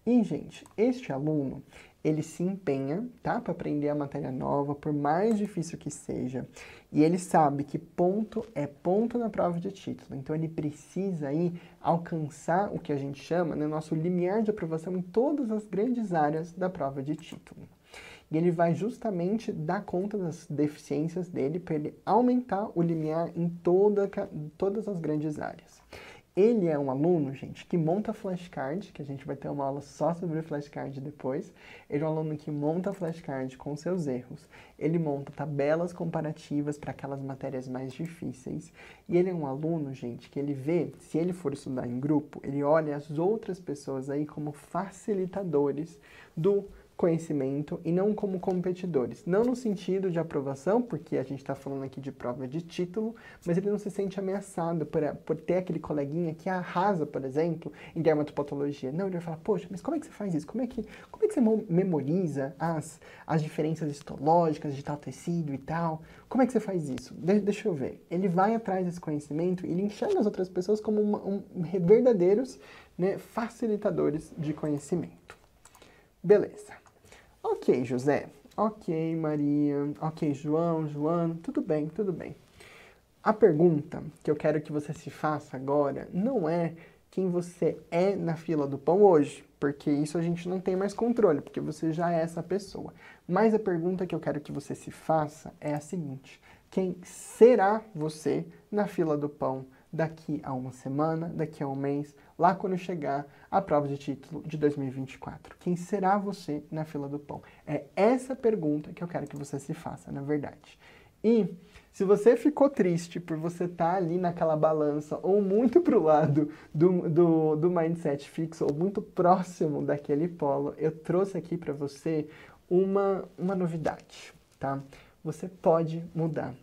E, gente, este aluno, ele se empenha, tá, para aprender a matéria nova, por mais difícil que seja. E ele sabe que ponto é ponto na prova de título. Então ele precisa aí alcançar o que a gente chama, né, nosso limiar de aprovação em todas as grandes áreas da prova de título. E ele vai justamente dar conta das deficiências dele para ele aumentar o limiar em toda, todas as grandes áreas. Ele é um aluno, gente, que monta flashcard, que a gente vai ter uma aula só sobre flashcard depois. Ele é um aluno que monta flashcard com seus erros. Ele monta tabelas comparativas para aquelas matérias mais difíceis. E ele é um aluno, gente, que ele vê, se ele for estudar em grupo, ele olha as outras pessoas aí como facilitadores do conhecimento e não como competidores. Não no sentido de aprovação, porque a gente está falando aqui de prova de título, mas ele não se sente ameaçado por, por ter aquele coleguinha que arrasa, por exemplo, em dermatopatologia. Não, ele vai falar, poxa, mas como é que você faz isso? Como é que, como é que você memoriza as, as diferenças histológicas de tal tecido e tal? Como é que você faz isso? De, deixa eu ver. Ele vai atrás desse conhecimento e ele enxerga as outras pessoas como uma, um, verdadeiros né, facilitadores de conhecimento. Beleza. Ok, José. Ok, Maria. Ok, João, Joana. Tudo bem, tudo bem. A pergunta que eu quero que você se faça agora não é quem você é na fila do pão hoje, porque isso a gente não tem mais controle, porque você já é essa pessoa. Mas a pergunta que eu quero que você se faça é a seguinte: quem será você na fila do pão daqui a uma semana, daqui a um mês, lá quando chegar a prova de título de 2024. Quem será você na fila do pão? É essa pergunta que eu quero que você se faça, na verdade. E se você ficou triste por você estar tá ali naquela balança ou muito para o lado do, do, do mindset fixo ou muito próximo daquele polo, eu trouxe aqui para você uma, uma novidade, tá? Você pode mudar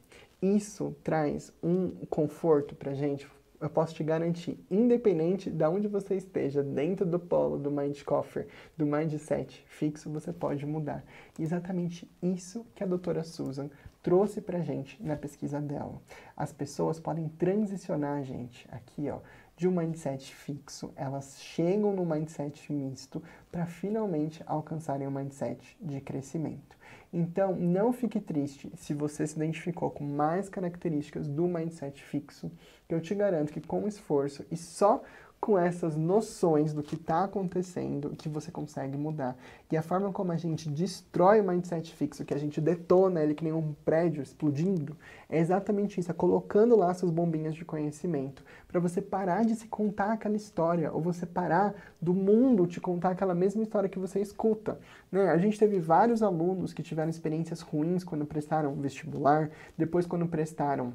isso traz um conforto para gente, eu posso te garantir, independente de onde você esteja, dentro do polo do Mind Coffer, do mindset fixo, você pode mudar. exatamente isso que a doutora Susan trouxe para gente na pesquisa dela. As pessoas podem transicionar, gente, aqui, ó, de um mindset fixo, elas chegam no mindset misto para finalmente alcançarem um mindset de crescimento. Então, não fique triste se você se identificou com mais características do mindset fixo, que eu te garanto que com esforço e só com essas noções do que está acontecendo que você consegue mudar. E a forma como a gente destrói o mindset fixo, que a gente detona ele que nem um prédio explodindo, é exatamente isso, é colocando lá suas bombinhas de conhecimento, para você parar de se contar aquela história, ou você parar do mundo te contar aquela mesma história que você escuta. Né? A gente teve vários alunos que tiveram experiências ruins quando prestaram vestibular, depois quando prestaram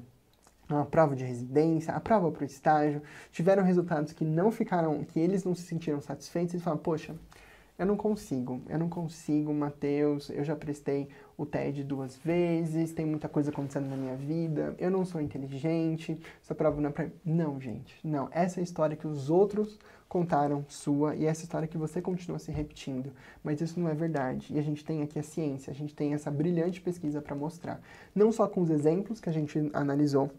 a prova de residência, a prova para o estágio, tiveram resultados que não ficaram, que eles não se sentiram satisfeitos e falaram, poxa, eu não consigo, eu não consigo, Matheus, eu já prestei o TED duas vezes, tem muita coisa acontecendo na minha vida, eu não sou inteligente, essa prova não é para Não, gente, não. Essa é a história que os outros contaram sua e essa é história que você continua se repetindo. Mas isso não é verdade. E a gente tem aqui a ciência, a gente tem essa brilhante pesquisa para mostrar. Não só com os exemplos que a gente analisou,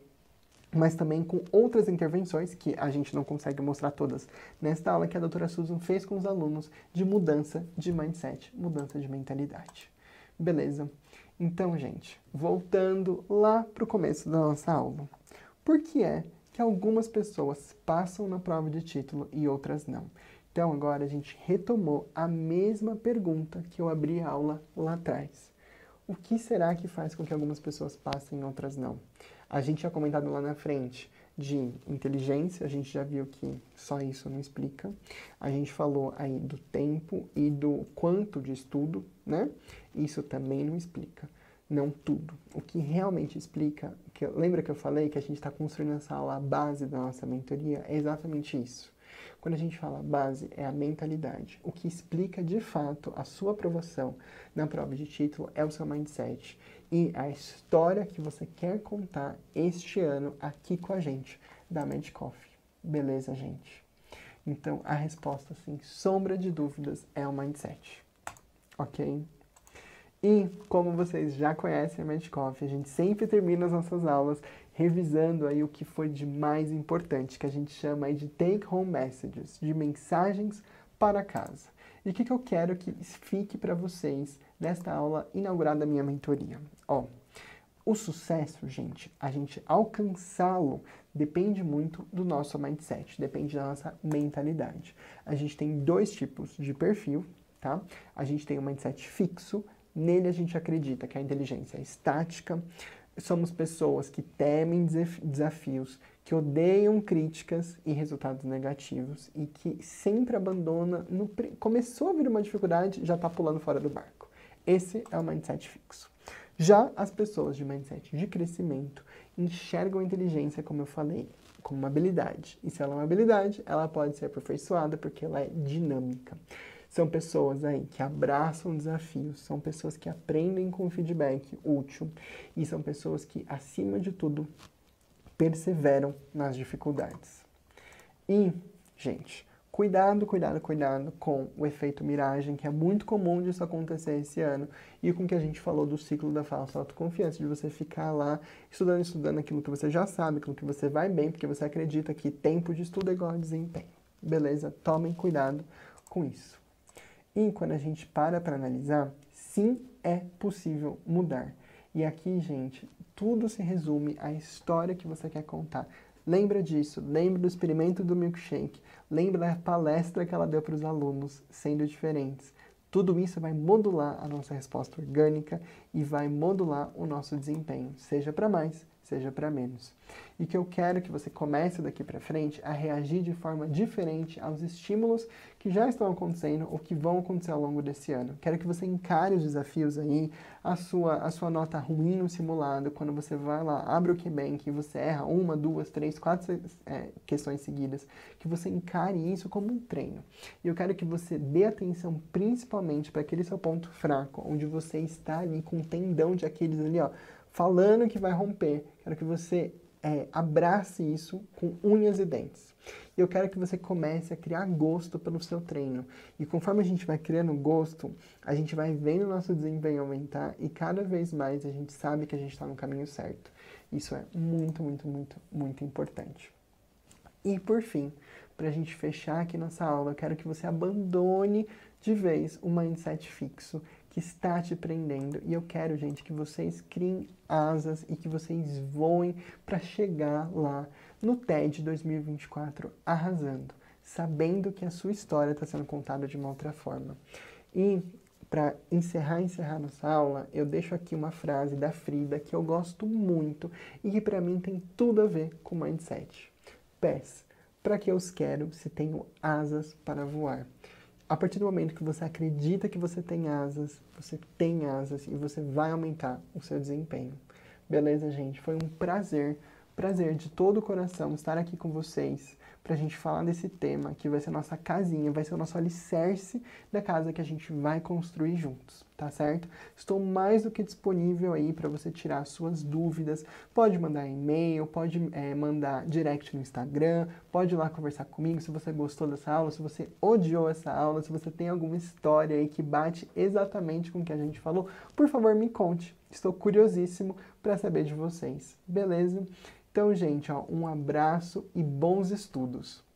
mas também com outras intervenções que a gente não consegue mostrar todas nesta aula que a doutora Susan fez com os alunos de mudança de mindset, mudança de mentalidade. Beleza? Então, gente, voltando lá para o começo da nossa aula. Por que é que algumas pessoas passam na prova de título e outras não? Então, agora a gente retomou a mesma pergunta que eu abri a aula lá atrás. O que será que faz com que algumas pessoas passem e outras não? A gente tinha comentado lá na frente de inteligência, a gente já viu que só isso não explica. A gente falou aí do tempo e do quanto de estudo, né? Isso também não explica. Não tudo. O que realmente explica, que, lembra que eu falei que a gente está construindo essa aula, a base da nossa mentoria? É exatamente isso. Quando a gente fala base, é a mentalidade. O que explica de fato a sua aprovação na prova de título é o seu mindset e a história que você quer contar este ano aqui com a gente da Coffee, Beleza, gente? Então, a resposta, sem sombra de dúvidas, é o mindset. Ok? E, como vocês já conhecem a Coffee, a gente sempre termina as nossas aulas revisando aí o que foi de mais importante, que a gente chama aí de take home messages, de mensagens para casa. E o que, que eu quero que fique para vocês nesta aula inaugurada minha mentoria? Ó, o sucesso, gente, a gente alcançá-lo depende muito do nosso mindset, depende da nossa mentalidade. A gente tem dois tipos de perfil, tá? A gente tem o um mindset fixo, nele a gente acredita que a inteligência é estática, somos pessoas que temem desafios, que odeiam críticas e resultados negativos e que sempre abandona. No, começou a vir uma dificuldade, já está pulando fora do barco. Esse é o mindset fixo. Já as pessoas de mindset de crescimento enxergam a inteligência, como eu falei, como uma habilidade. E se ela é uma habilidade, ela pode ser aperfeiçoada porque ela é dinâmica são pessoas aí que abraçam desafios, são pessoas que aprendem com feedback útil e são pessoas que, acima de tudo, perseveram nas dificuldades. E, gente, cuidado, cuidado, cuidado com o efeito miragem, que é muito comum disso acontecer esse ano, e com o que a gente falou do ciclo da falsa autoconfiança, de você ficar lá estudando, estudando aquilo que você já sabe, aquilo que você vai bem, porque você acredita que tempo de estudo é igual a desempenho. Beleza? Tomem cuidado com isso. E quando a gente para para analisar, sim, é possível mudar. E aqui, gente, tudo se resume à história que você quer contar. Lembra disso, lembra do experimento do milkshake, lembra da palestra que ela deu para os alunos, sendo diferentes. Tudo isso vai modular a nossa resposta orgânica e vai modular o nosso desempenho, seja para mais, seja para menos. E que eu quero que você comece daqui para frente a reagir de forma diferente aos estímulos que já estão acontecendo ou que vão acontecer ao longo desse ano. Quero que você encare os desafios aí, a sua, a sua nota ruim no simulado, quando você vai lá, abre o Quebec e você erra uma, duas, três, quatro é, questões seguidas, que você encare isso como um treino. E eu quero que você dê atenção principalmente para aquele seu ponto fraco, onde você está ali com o tendão de aqueles ali, ó falando que vai romper. Quero que você é, abrace isso com unhas e dentes. E eu quero que você comece a criar gosto pelo seu treino. E conforme a gente vai criando gosto, a gente vai vendo o nosso desempenho aumentar e cada vez mais a gente sabe que a gente está no caminho certo. Isso é muito, muito, muito, muito importante. E por fim, para a gente fechar aqui nossa aula, eu quero que você abandone de vez o mindset fixo que está te prendendo. E eu quero, gente, que vocês criem asas e que vocês voem para chegar lá no TED 2024 arrasando, sabendo que a sua história está sendo contada de uma outra forma. E para encerrar, encerrar nossa aula, eu deixo aqui uma frase da Frida que eu gosto muito e que para mim tem tudo a ver com mindset. Pés, para que eu os quero se tenho asas para voar? a partir do momento que você acredita que você tem asas, você tem asas e você vai aumentar o seu desempenho. Beleza, gente? Foi um prazer, prazer de todo o coração estar aqui com vocês para a gente falar desse tema que vai ser a nossa casinha, vai ser o nosso alicerce da casa que a gente vai construir juntos tá certo? Estou mais do que disponível aí para você tirar suas dúvidas. Pode mandar e-mail, pode é, mandar direct no Instagram, pode ir lá conversar comigo se você gostou dessa aula, se você odiou essa aula, se você tem alguma história aí que bate exatamente com o que a gente falou, por favor me conte. Estou curiosíssimo para saber de vocês, beleza? Então, gente, ó, um abraço e bons estudos!